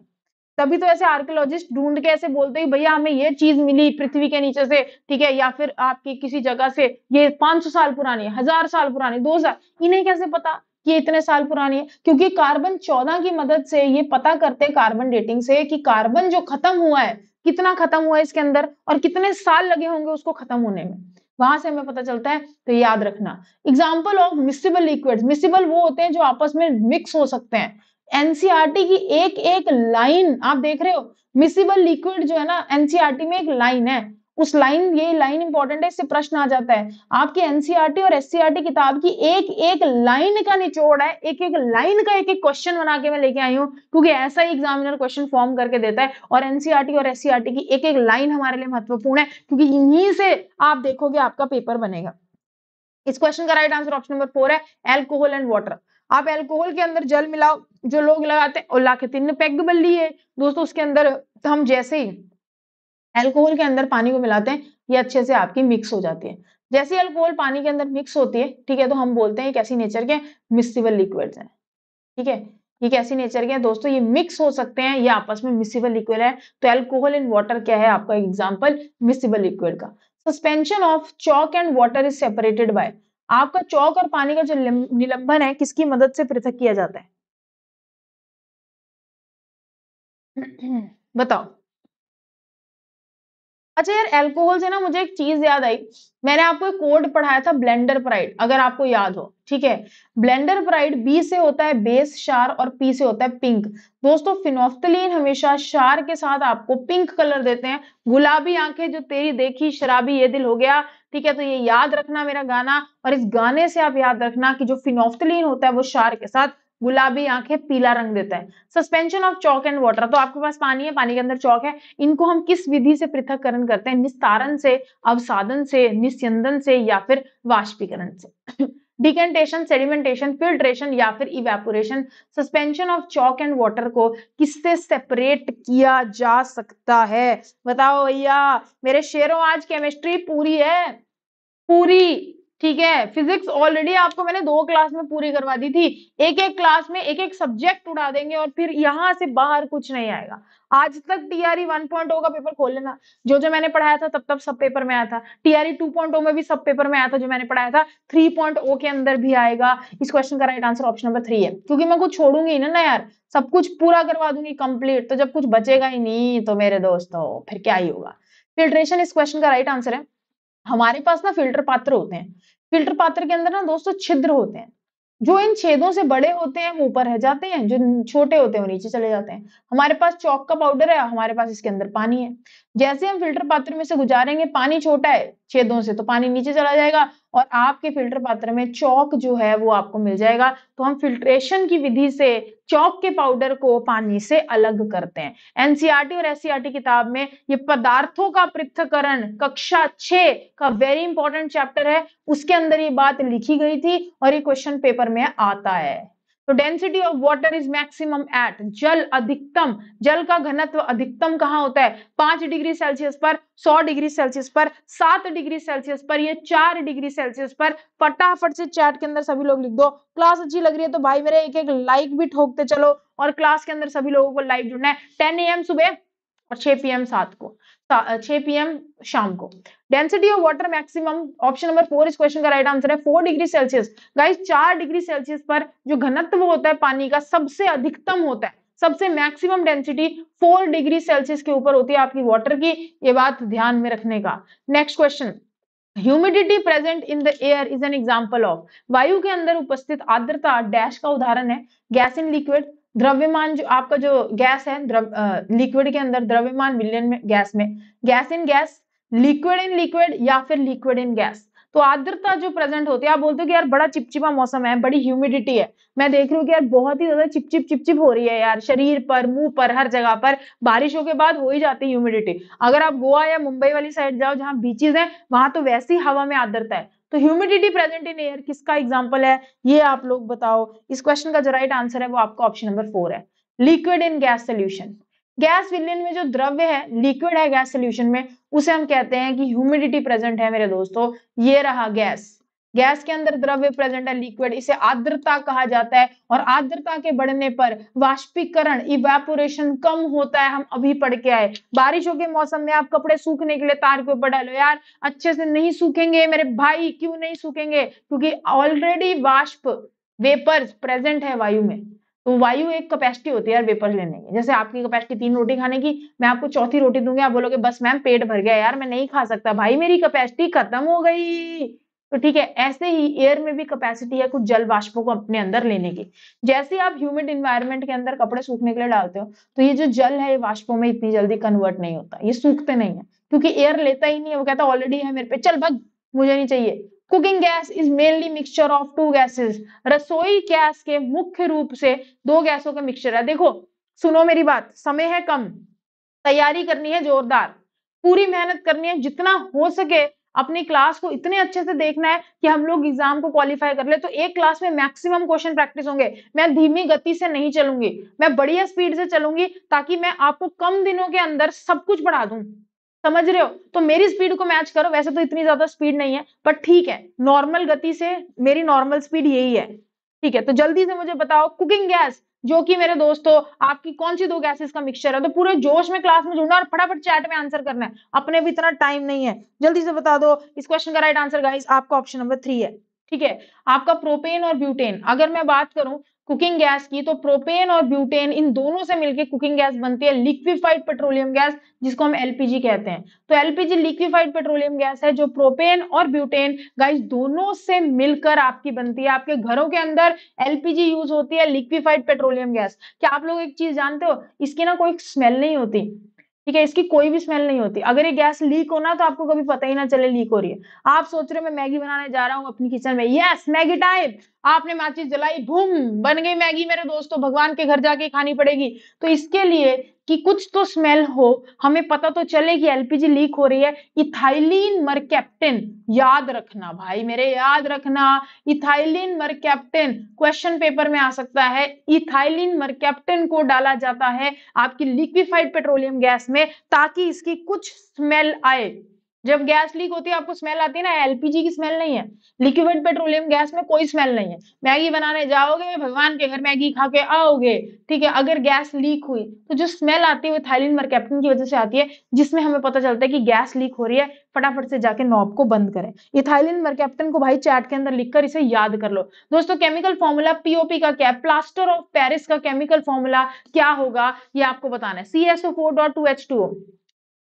तभी तो ऐसे आर्कियोलॉजिस्ट ढूंढ के ऐसे बोलते हैं भैया हमें ये चीज मिली पृथ्वी के नीचे से ठीक है या फिर आपकी किसी जगह से ये 500 साल पुरानी है हजार साल पुरानी दो हजार इन्हें कैसे पता कि इतने साल पुरानी है क्योंकि कार्बन चौदह की मदद से ये पता करते हैं कार्बन डेटिंग से कि कार्बन जो खत्म हुआ है कितना खत्म हुआ है इसके अंदर और कितने साल लगे होंगे उसको खत्म होने में वहां से हमें पता चलता है तो याद रखना example of miscible liquid miscible वो होते हैं जो आपस में मिक्स हो सकते हैं एनसीआरटी e की एक एक लाइन आप देख रहे हो मिसिबल लिक्विड जो है ना एनसीआरटी e में एक लाइन है उस लाइन ये लाइन इंपॉर्टेंट है इससे प्रश्न आ जाता है आपकी एनसीआरटी e और एससीआरटी e किताब की एक एक लाइन का निचोड़ है एक एक लाइन का एक एक क्वेश्चन बना के मैं लेके आई हूँ क्योंकि ऐसा ही एग्जामिनर क्वेश्चन फॉर्म करके देता है और एनसीआरटी e और एससीआरटी की एक एक लाइन हमारे लिए महत्वपूर्ण है क्योंकि इन्हीं से आप देखोगे आपका पेपर बनेगा इस क्वेश्चन का right answer option number four है एल्कोहल एंड वाटर आप एल्कोहल के अंदर जल मिलाओ जो लोग लगाते हैं और लाके तीन पैग बल्ली है दोस्तों उसके अंदर हम जैसे ही एल्कोहल के अंदर पानी को मिलाते हैं ये अच्छे से आपकी मिक्स हो जाती है जैसे अल्कोहल पानी के अंदर मिक्स होती है ठीक है तो हम बोलते हैं कैसी नेचर के मिसिबल लिक्विड है ठीक है ये कैसी नेचर के हैं दोस्तों ये मिक्स हो सकते हैं ये आपस में मिसिबल लिक्विड है तो एल्कोहल इन वाटर क्या है आपका एग्जाम्पल मिसिबल लिक्विड का suspension of chalk and water is separated by आपका चौक और पानी का जो निलंबन है किसकी मदद से पृथक किया जाता है बताओ अच्छा यार एल्कोहल से ना मुझे एक चीज याद आई मैंने आपको एक कोड पढ़ाया था ब्लेंडर प्राइड अगर आपको याद हो ठीक है ब्लेंडर प्राइड बी से होता है बेस शार और पी से होता है पिंक दोस्तों फिनोफ्तलीन हमेशा शार के साथ आपको पिंक कलर देते हैं गुलाबी आंखें जो तेरी देखी शराबी ये दिल हो गया ठीक है तो ये याद रखना मेरा गाना और इस गाने से आप याद रखना कि जो फिनोफ्तलीन होता है वो शार के साथ गुलाबी आंखें पीला रंग देता है suspension of chalk and water तो आपके पास पानी है पानी के अंदर चौक है इनको हम किस विधि से पृथककरण करते हैं निस्तारण से अवसाधन से निस्यंदन से या फिर वाष्पीकरण से डिकेंटेशन सेडिमेंटेशन फिल्ट्रेशन या फिर evaporation suspension of chalk and water को किससे सेपरेट किया जा सकता है बताओ भैया मेरे शेरों आज केमिस्ट्री पूरी है पूरी ठीक है फिजिक्स ऑलरेडी आपको मैंने दो क्लास में पूरी करवा दी थी एक एक क्लास में एक एक सब्जेक्ट उड़ा देंगे और फिर यहाँ से बाहर कुछ नहीं आएगा आज तक टीआरई वन पॉइंट का पेपर खोल लेना जो जो मैंने पढ़ाया था तब तब सब पेपर में आया था टीआरई टू पॉइंट में भी सब पेपर में आया था जो मैंने पढ़ाया था थ्री पॉइंट oh के अंदर भी आएगा इस क्वेश्चन का right answer option number three है क्योंकि मैं कुछ छोड़ूंगी ना ना यार सब कुछ पूरा करवा दूंगी कंप्लीट तो जब कुछ बचेगा ही नहीं तो मेरे दोस्तों फिर क्या ही होगा फिल्ट्रेशन इस क्वेश्चन का राइट आंसर है हमारे पास ना फिल्टर पात्र होते हैं फिल्टर पात्र के अंदर ना दोस्तों छिद्र होते हैं जो इन छेदों से बड़े होते हैं वो ऊपर रह जाते हैं जो छोटे होते हैं वो नीचे चले जाते हैं हमारे पास चौक का पाउडर है हमारे पास इसके अंदर पानी है जैसे हम फिल्टर पात्र में से गुजारेंगे पानी छोटा है छेदों से तो पानी नीचे चला जाएगा और आपके फिल्टर पात्र में चौक जो है वो आपको मिल जाएगा तो हम फिल्ट्रेशन की विधि से चौक के पाउडर को पानी से अलग करते हैं एनसीआरटी और एससीआरटी किताब में ये पदार्थों का पृथककरण कक्षा छ का वेरी इंपॉर्टेंट चैप्टर है उसके अंदर ये बात लिखी गई थी और ये क्वेश्चन पेपर में आता है तो density of water is maximum at जल अधिकतम जल का घनत्व अधिकतम कहाँ होता है पांच डिग्री सेल्सियस पर सौ डिग्री सेल्सियस पर सात डिग्री सेल्सियस पर ये चार डिग्री सेल्सियस पर फटाफट से चैट के अंदर सभी लोग लिख दो क्लास अच्छी लग रही है तो भाई मेरे एक एक लाइक भी ठोकते चलो और क्लास के अंदर सभी लोगों को लाइक जुड़ना है टेन एम सुबह और छह पीएम सात को छह पीएम शाम को density of water maximum option number four इस क्वेश्चन का राइट आंसर है फोर डिग्री सेल्सियस गाइस चार डिग्री सेल्सियस पर जो घनत्व होता है पानी का सबसे अधिकतम होता है सबसे maximum density four degree Celsius के ऊपर होती है आपकी वाटर की ये बात ध्यान में रखने का next question humidity present in the air is an example of वायु के अंदर उपस्थित आर्द्रता डैश का उदाहरण है गैस इन लिक्विड द्रव्यमान जो आपका जो गैस है द्रव लिक्विड के अंदर द्रव्यमान विलयन में गैस में gas in gas liquid in liquid या फिर लिक्विड इन गैस तो आर्द्रता जो प्रेजेंट होती है आप बोलते हो कि यार बड़ा चिपचिपा मौसम है बड़ी ह्यूमिडिटी है मैं देख रही हूँ कि यार बहुत ही ज्यादा चिपचिप चिपचिप हो रही है यार शरीर पर मुंह पर हर जगह पर बारिशों के बाद हो ही जाती है ह्यूमिडिटी अगर आप गोवा या मुंबई वाली साइड जाओ जहाँ बीचेज है वहां तो वैसी हवा में आर्द्रता है तो ह्यूमिडिटी प्रेजेंट इन एयर किसका एग्जाम्पल है ये आप लोग बताओ इस क्वेश्चन का जो राइट आंसर है वो आपका ऑप्शन नंबर फोर है liquid in gas solution gas विलियन में जो द्रव्य है लिक्विड है गैस सोल्यूशन में उसे हम कहते हैं कि ह्यूमिडिटी प्रेजेंट है मेरे दोस्तों ये रहा गैस गैस के अंदर द्रव्य प्रेजेंट है लिक्विड इसे आर्द्रता कहा जाता है और आर्द्रता के बढ़ने पर वाष्पीकरण इवेपोरेशन कम होता है हम अभी पढ़ के आए बारिशों के मौसम में आप कपड़े सूखने के लिए तार के ऊपर डालो यार अच्छे से नहीं सूखेंगे मेरे भाई क्यों नहीं सूखेंगे क्योंकि ऑलरेडी वाष्प वेपर्स प्रेजेंट है वायु में तो वायु एक कैपेसिटी होती है यार वेपर लेने की जैसे आपकी कैपेसिटी तीन रोटी खाने की मैं आपको चौथी रोटी दूंगी आप बोलोगे बस मैम पेट भर गया यार मैं नहीं खा सकता भाई मेरी कैपेसिटी खत्म हो गई तो ठीक है ऐसे ही एयर में भी कैपेसिटी है कुछ जल वाष्पों को अपने अंदर लेने की जैसे आप ह्यूमिड इन्वायरमेंट के अंदर कपड़े सूखने के लिए डालते हो तो ये जो जल है ये वाष्पों में इतनी जल्दी कन्वर्ट नहीं होता ये सूखते नहीं है क्योंकि एयर लेता ही नहीं है वो कहता ऑलरेडी है मेरे पे चल भग मुझे नहीं चाहिए cooking gas is mainly mixture of two gases रसोई गैस के मुख्य रूप से दो गैसों का मिक्सचर है देखो सुनो मेरी बात समय है कम तैयारी करनी है जोरदार पूरी मेहनत करनी है जितना हो सके अपनी क्लास को इतने अच्छे से देखना है कि हम लोग एग्जाम को क्वालिफाई कर ले तो एक क्लास में मैक्सिमम क्वेश्चन प्रैक्टिस होंगे मैं धीमी गति से नहीं चलूंगी मैं बढ़िया स्पीड से चलूंगी ताकि मैं आपको कम दिनों के अंदर सब कुछ पढ़ा दू समझ रहे हो तो मेरी स्पीड को मैच करो वैसे तो इतनी ज्यादा स्पीड नहीं है पर ठीक है नॉर्मल गति से मेरी नॉर्मल स्पीड यही है ठीक है तो जल्दी से मुझे बताओ कुकिंग गैस जो कि मेरे दोस्तों आपकी कौन सी दो गैसेस का मिक्सचर है तो पूरे जोश में क्लास में जुड़ना और फटाफट चैट में आंसर करना है अपने भी इतना टाइम नहीं है जल्दी से बता दो इस क्वेश्चन का राइट आंसर गाइस आपका ऑप्शन नंबर थ्री है ठीक है आपका प्रोपेन और ब्यूटेन अगर मैं बात करूं कुकिंग गैस की तो प्रोपेन और ब्यूटेन इन दोनों से मिलकर कुकिंग गैस बनती है लिक्विफाइड पेट्रोलियम गैस जिसको हम एलपीजी कहते हैं तो एलपीजी लिक्विफाइड पेट्रोलियम गैस है जो प्रोपेन और ब्यूटेन गाइस दोनों से मिलकर आपकी बनती है आपके घरों के अंदर एलपीजी यूज होती है लिक्विफाइड पेट्रोलियम गैस क्या आप लोग एक चीज जानते हो इसकी ना कोई स्मेल नहीं होती ठीक है इसकी कोई भी स्मेल नहीं होती अगर ये गैस लीक होना तो आपको कभी पता ही ना चले लीक हो रही है आप सोच रहे हो मैं मैगी बनाने जा रहा हूँ अपनी किचन में यस मैगी टाइम आपने माचिस जलाई भूम बन गई मैगी मेरे दोस्तों भगवान के घर जाके खानी पड़ेगी तो इसके लिए कि कुछ तो स्मेल हो हमें पता तो चले कि एलपीजी लीक हो रही है इथाइलिन मर कैप्टन याद रखना भाई मेरे याद रखना इथाइलिन मर कैप्टन क्वेश्चन पेपर में आ सकता है इथाइलिन मर कैप्टन को डाला जाता है आपकी लिक्विफाइड पेट्रोलियम गैस में ताकि इसकी कुछ स्मेल आए जब गैस लीक होती है आपको स्मेल आती है ना एलपीजी की स्मेल नहीं है लिक्विड पेट्रोलियम गैस में कोई स्मेल नहीं है मैगी बनाने जाओगे भगवान के घर मैगी खा के आओगे ठीक है अगर गैस लीक हुई तो जो स्मेल आती है वो थाइलिन मरकैप्टिन की वजह से आती है जिसमें हमें पता चलता है कि गैस लीक हो रही है फटाफट से जाके नॉब को बंद करें ये थाइलिन मरकैप्टन को भाई चैट के अंदर लिखकर इसे याद कर लो दोस्तों केमिकल फॉर्मूला पीओपी का क्या प्लास्टर ऑफ पेरिस का केमिकल फॉर्मूला क्या होगा ये आपको बताना है C S O four dot two H two O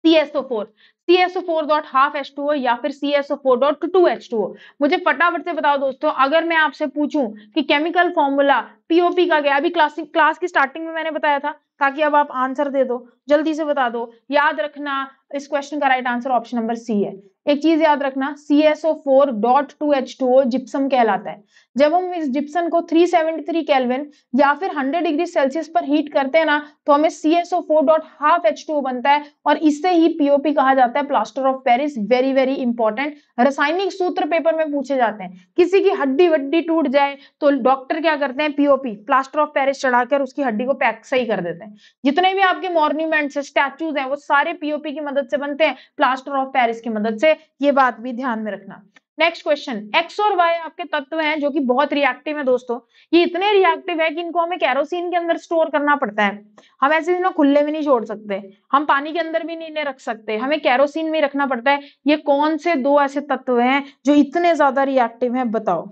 CSO4 C S O four dot half H two O या फिर C S O four dot two H two O मुझे फटाफट से बताओ दोस्तों अगर मैं आपसे पूछूं कि केमिकल फॉर्मूला पीओपी का गया अभी क्लास क्लास की स्टार्टिंग में मैंने बताया था ताकि अब आप आंसर दे दो जल्दी से बता दो याद रखना इस क्वेश्चन का right answer option number C है एक चीज याद रखना C S O four dot two H two O gypsum कहलाता है जब हम इस जिप्सम को 373 कैलविन या फिर 100 डिग्री सेल्सियस पर हीट करते हैं ना तो हमें C S O four dot half H two O बनता है और इससे ही पीओपी कहा जाता है plaster of Paris very very important रासायनिक सूत्र पेपर में पूछे जाते हैं किसी की हड्डी वड्डी टूट जाए तो डॉक्टर क्या करते हैं पीओपी प्लास्टर ऑफ पेरिस चढ़ाकर उसकी हड्डी को पैक सही कर देते हैं जितने भी आपके मॉर्न्यूमेंट्स स्टैचूज हैं वो सारे पीओपी की मदद से बनते हैं प्लास्टर ऑफ पेरिस की मदद से है ये बात भी ध्यान में रखना नेक्स्ट क्वेश्चन एक्स और वाई आपके तत्व हैं जो कि बहुत रिएक्टिव है दोस्तों ये इतने रिएक्टिव है कि इनको हमें कैरोसिन के अंदर स्टोर करना पड़ता है हम ऐसे इन्हें खुले में नहीं छोड़ सकते हम पानी के अंदर भी नहीं इन्हें रख सकते हमें कैरोसिन में रखना पड़ता है ये कौन से दो ऐसे तत्व हैं जो इतने ज्यादा रिएक्टिव हैं बताओ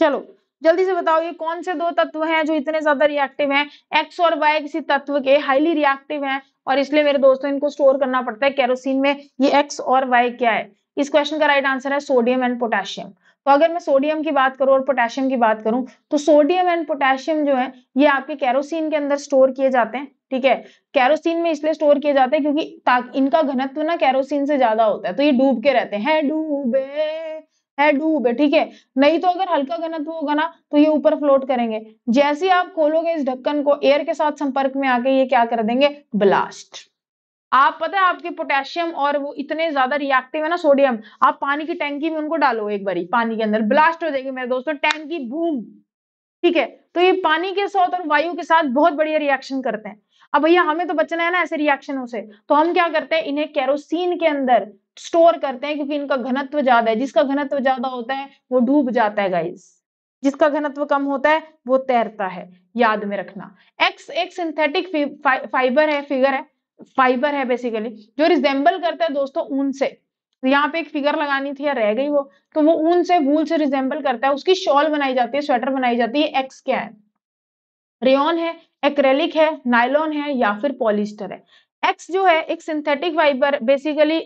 चलो जल्दी से बताओ ये कौन से दो तत्व हैं जो इतने ज्यादा रिएक्टिव हैं एक्स और वाई किसी तत्व के हाईली रिएक्टिव हैं और इसलिए मेरे दोस्तों इनको स्टोर करना पड़ता है कैरोसिन में ये एक्स और वाई क्या है इस क्वेश्चन का राइट आंसर है सोडियम एंड पोटेशियम तो अगर मैं सोडियम की बात करूं और पोटेशियम की बात करूं तो सोडियम एंड पोटेशियम जो है ये आपके कैरोसिन के अंदर स्टोर किए जाते हैं ठीक है कैरोसिन में इसलिए स्टोर किए जाते हैं क्योंकि इनका घनत्व ना कैरोसिन से ज्यादा होता है तो ये डूब के रहते हैं डूबे है डूबे ठीक है नहीं तो अगर हल्का घनत्व होगा ना तो ये ऊपर फ्लोट करेंगे जैसे आप खोलोगे इस ढक्कन को एयर के साथ संपर्क में आके ये क्या कर देंगे ब्लास्ट आप पता है आपके पोटेशियम और वो इतने ज्यादा रिएक्टिव है ना सोडियम आप पानी की टैंकी में उनको डालो एक बारी पानी के अंदर ब्लास्ट हो जाएगी मेरे दोस्तों टैंकी भूम ठीक है तो ये पानी के साथ और वायु के साथ बहुत बढ़िया रिएक्शन करते हैं अब भैया हमें तो बचना है ना ऐसे रिएक्शनों से तो हम क्या करते हैं इन्हें कैरोसिन के अंदर स्टोर करते हैं क्योंकि इनका घनत्व ज्यादा है जिसका घनत्व ज्यादा होता है वो डूब जाता है गाइस जिसका घनत्व कम होता है वो तैरता है याद में रखना एक्स एक सिंथेटिक फा, फाइबर है फिगर है फाइबर है बेसिकली जो रिजेंबल करता है दोस्तों ऊन से तो यहाँ पे एक फिगर लगानी थी या रह गई वो तो वो ऊन से वूल से रिजेंबल करता है उसकी शॉल बनाई जाती है स्वेटर बनाई जाती है एक्स क्या है रेन है एक्रेलिक है नाइलॉन है या फिर पॉलिस्टर है एक्स जो है एक सिंथेटिक फाइबर बेसिकली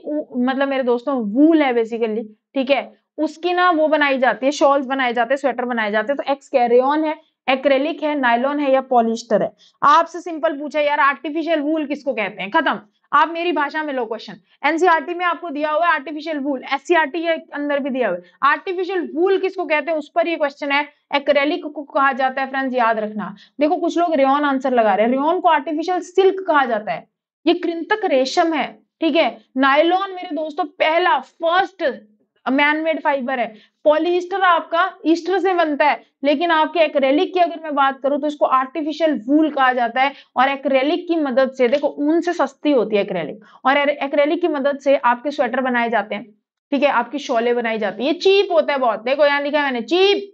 मतलब मेरे दोस्तों वूल है बेसिकली ठीक है उसकी ना वो बनाई जाती है शॉल्स बनाए जाते हैं स्वेटर बनाए जाते हैं तो एक्स कैरियन है एक्रेलिक है नाइलॉन है या पॉलिस्टर है आपसे सिंपल पूछा यार आर्टिफिशियल वूल किसको कहते हैं खत्म आप मेरी भाषा में लो क्वेश्चन एनसीआरटी e में आपको दिया हुआ है आर्टिफिशियल वूल एससीआरटी के अंदर भी दिया हुआ है आर्टिफिशियल वूल किसको कहते हैं उस पर ये क्वेश्चन है एक्रेलिक को कहा जाता है फ्रेंड्स याद रखना देखो कुछ लोग रेन आंसर लगा रहे हैं रियोन को आर्टिफिशियल सिल्क कहा जाता है ये कृंतक रेशम है ठीक है नाइलॉन मेरे दोस्तों पहला फर्स्ट मैनमेड फाइबर है पॉलिस्टर आपका ईस्टर से बनता है लेकिन आपके एक रेलिक की अगर मैं बात करूं तो इसको आर्टिफिशियल वूल कहा जाता है और एक रेलिक की मदद से देखो ऊन से सस्ती होती है एक रेलिक और एक रेलिक की मदद से आपके स्वेटर बनाए जाते हैं ठीक है आपकी शॉले बनाई जाती है ये चीप होता है बहुत देखो यहाँ लिखा है मैंने चीप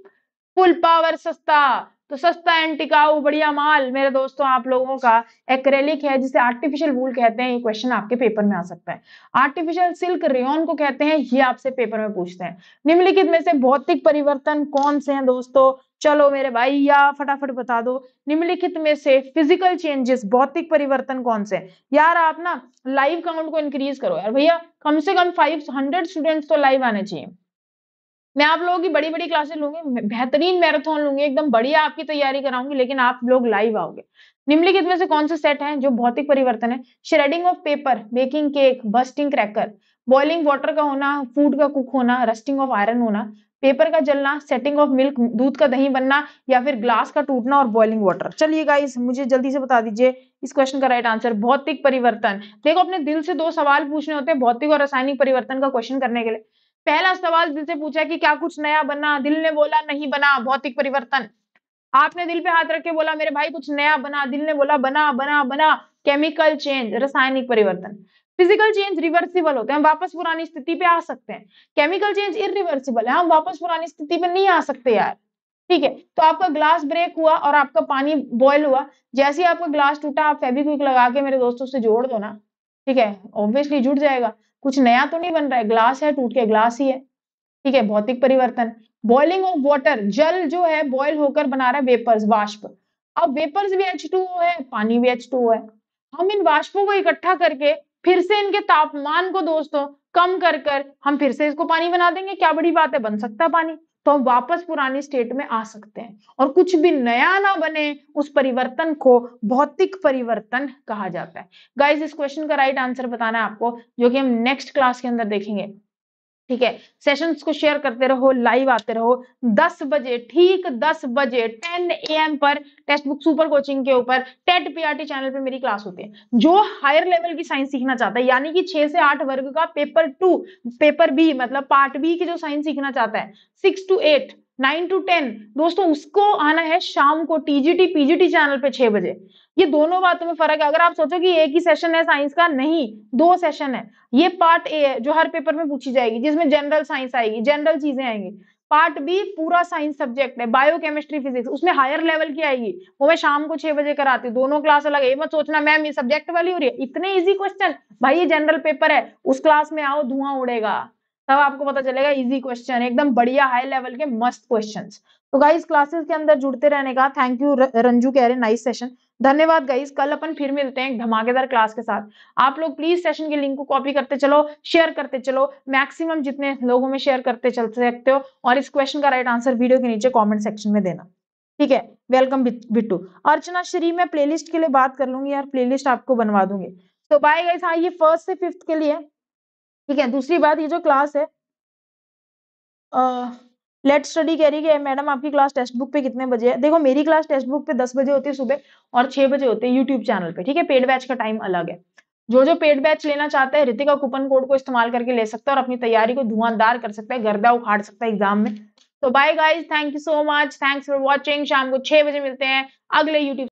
फुल पावर सस्ता तो सस्ता एंड टिकाऊ बढ़िया माल मेरे दोस्तों आप लोगों का एक्रेलिक है जिसे आर्टिफिशियल वूल कहते हैं ये क्वेश्चन आपके पेपर में आ सकता है आर्टिफिशियल सिल्क रेन को कहते हैं ये आपसे पेपर में पूछते हैं निम्नलिखित में से भौतिक परिवर्तन कौन से हैं दोस्तों चलो मेरे भाई या फटाफट बता दो निम्नलिखित में से फिजिकल चेंजेस भौतिक परिवर्तन कौन से यार आप ना लाइव काउंट को इंक्रीज करो यार भैया कम से कम फाइव हंड्रेड स्टूडेंट्स तो लाइव आने चाहिए मैं आप लोगों की बड़ी बड़ी क्लासेस लूंगी बेहतरीन मैराथन लूंगी एकदम बढ़िया आपकी तैयारी कराऊंगी लेकिन आप लोग लाइव आओगे निम्नलिखित में से कौन सा सेट है जो भौतिक परिवर्तन है shredding of paper baking cake bursting cracker boiling water का होना फूड का कुक होना रस्टिंग ऑफ आयरन होना पेपर का जलना सेटिंग ऑफ मिल्क दूध का दही बनना या फिर ग्लास का टूटना और बॉइलिंग वाटर चलिए गाइस मुझे जल्दी से बता दीजिए इस क्वेश्चन का राइट आंसर भौतिक परिवर्तन देखो अपने दिल से दो सवाल पूछने होते हैं भौतिक और रासायनिक परिवर्तन का क्वेश्चन करने के लिए पहला सवाल दिल से पूछा कि क्या कुछ नया बना दिल ने बोला नहीं बना भौतिक परिवर्तन आपने दिल पे हाथ रख के बोला मेरे भाई कुछ नया बना दिल ने बोला बना बना बना केमिकल चेंज रासायनिक परिवर्तन फिजिकल चेंज रिवर्सिबल होते हैं हम वापस पुरानी स्थिति पे आ सकते हैं केमिकल चेंज इरिवर्सिबल है हम वापस पुरानी स्थिति पे नहीं आ सकते यार ठीक है तो आपका ग्लास ब्रेक हुआ और आपका पानी बॉयल हुआ जैसे ही आपका ग्लास टूटा आप फेबिक्विक लगा के मेरे दोस्तों से जोड़ दो ना ठीक है ऑब्वियसली जुट जाएगा कुछ नया तो नहीं बन रहा है ग्लास है टूट के ग्लास ही है ठीक है भौतिक परिवर्तन बॉइलिंग ऑफ वाटर जल जो है बॉइल होकर बना रहा है वेपर्स वाष्प अब वेपर्स भी एच है पानी भी एच है हम इन वाष्पों को इकट्ठा करके फिर से इनके तापमान को दोस्तों कम कर कर हम फिर से इसको पानी बना देंगे क्या बड़ी बात है बन सकता है पानी तो हम वापस पुरानी स्टेट में आ सकते हैं और कुछ भी नया ना बने उस परिवर्तन को भौतिक परिवर्तन कहा जाता है गाइज इस क्वेश्चन का राइट आंसर बताना है आपको जो कि हम नेक्स्ट क्लास के अंदर देखेंगे ठीक है सेशंस को शेयर करते रहो लाइव आते रहो 10 बजे ठीक 10 बजे 10 एम पर टेक्स्ट बुक सुपर कोचिंग के ऊपर टेट पीआरटी चैनल पे मेरी क्लास होती है जो हायर लेवल की साइंस सीखना चाहता है यानी कि 6 से 8 वर्ग का पेपर टू पेपर बी मतलब पार्ट बी की जो साइंस सीखना चाहता है six to eight nine to ten दोस्तों उसको आना है शाम को टीजीटी पीजीटी चैनल पे छह बजे ये दोनों बातों में फर्क है अगर आप सोचो कि एक ही सेशन है साइंस का नहीं दो सेशन है ये पार्ट ए है जो हर पेपर में पूछी जाएगी जिसमें जनरल साइंस आएगी जनरल चीजें आएंगी पार्ट बी पूरा साइंस सब्जेक्ट है बायो केमिस्ट्री फिजिक्स उसमें हायर लेवल की आएगी वो मैं शाम को छह बजे कराती हूँ दोनों क्लास अलग है मत सोचना मैम ये सब्जेक्ट वाली हो रही है इतने इजी क्वेश्चन भाई ये जनरल पेपर है उस क्लास में आओ धुआं उड़ेगा तब आपको पता चलेगा इजी क्वेश्चन एकदम बढ़िया हाई लेवल के मस्त क्वेश्चन तो गाइज क्लासेस के अंदर जुड़ते रहने का थैंक यू रंजू कह रहे नाइस सेशन धन्यवाद गाइज कल अपन फिर मिलते हैं धमाकेदार क्लास के साथ आप लोग प्लीज सेशन के लिंक को कॉपी करते चलो शेयर करते चलो मैक्सिमम जितने लोगों में शेयर करते चल सकते हो और इस क्वेश्चन का राइट आंसर वीडियो के नीचे कॉमेंट सेक्शन में देना ठीक है वेलकम बिट्टू अर्चना श्री मैं प्लेलिस्ट के लिए बात कर लूंगी यार प्लेलिस्ट आपको बनवा दूंगी तो बाय गाइस हाँ ये फर्स्ट से फिफ्थ के लिए ठीक है दूसरी बात ये जो क्लास है लेट स्टडी कह रही है मैडम आपकी क्लास टेक्स्ट बुक पे कितने बजे है देखो मेरी क्लास टेक्स्ट बुक पे दस बजे होती है सुबह और छह बजे होती है यूट्यूब चैनल पे ठीक है पेड बैच का टाइम अलग है जो जो पेड बैच लेना चाहता है ऋतिका कूपन कोड को इस्तेमाल करके ले सकता है और अपनी तैयारी को धुआंधार कर सकता है गर्दा उखाड़ सकता है एग्जाम में तो bye guys thank you so much thanks for watching शाम को छह बजे मिलते हैं अगले यूट्यूब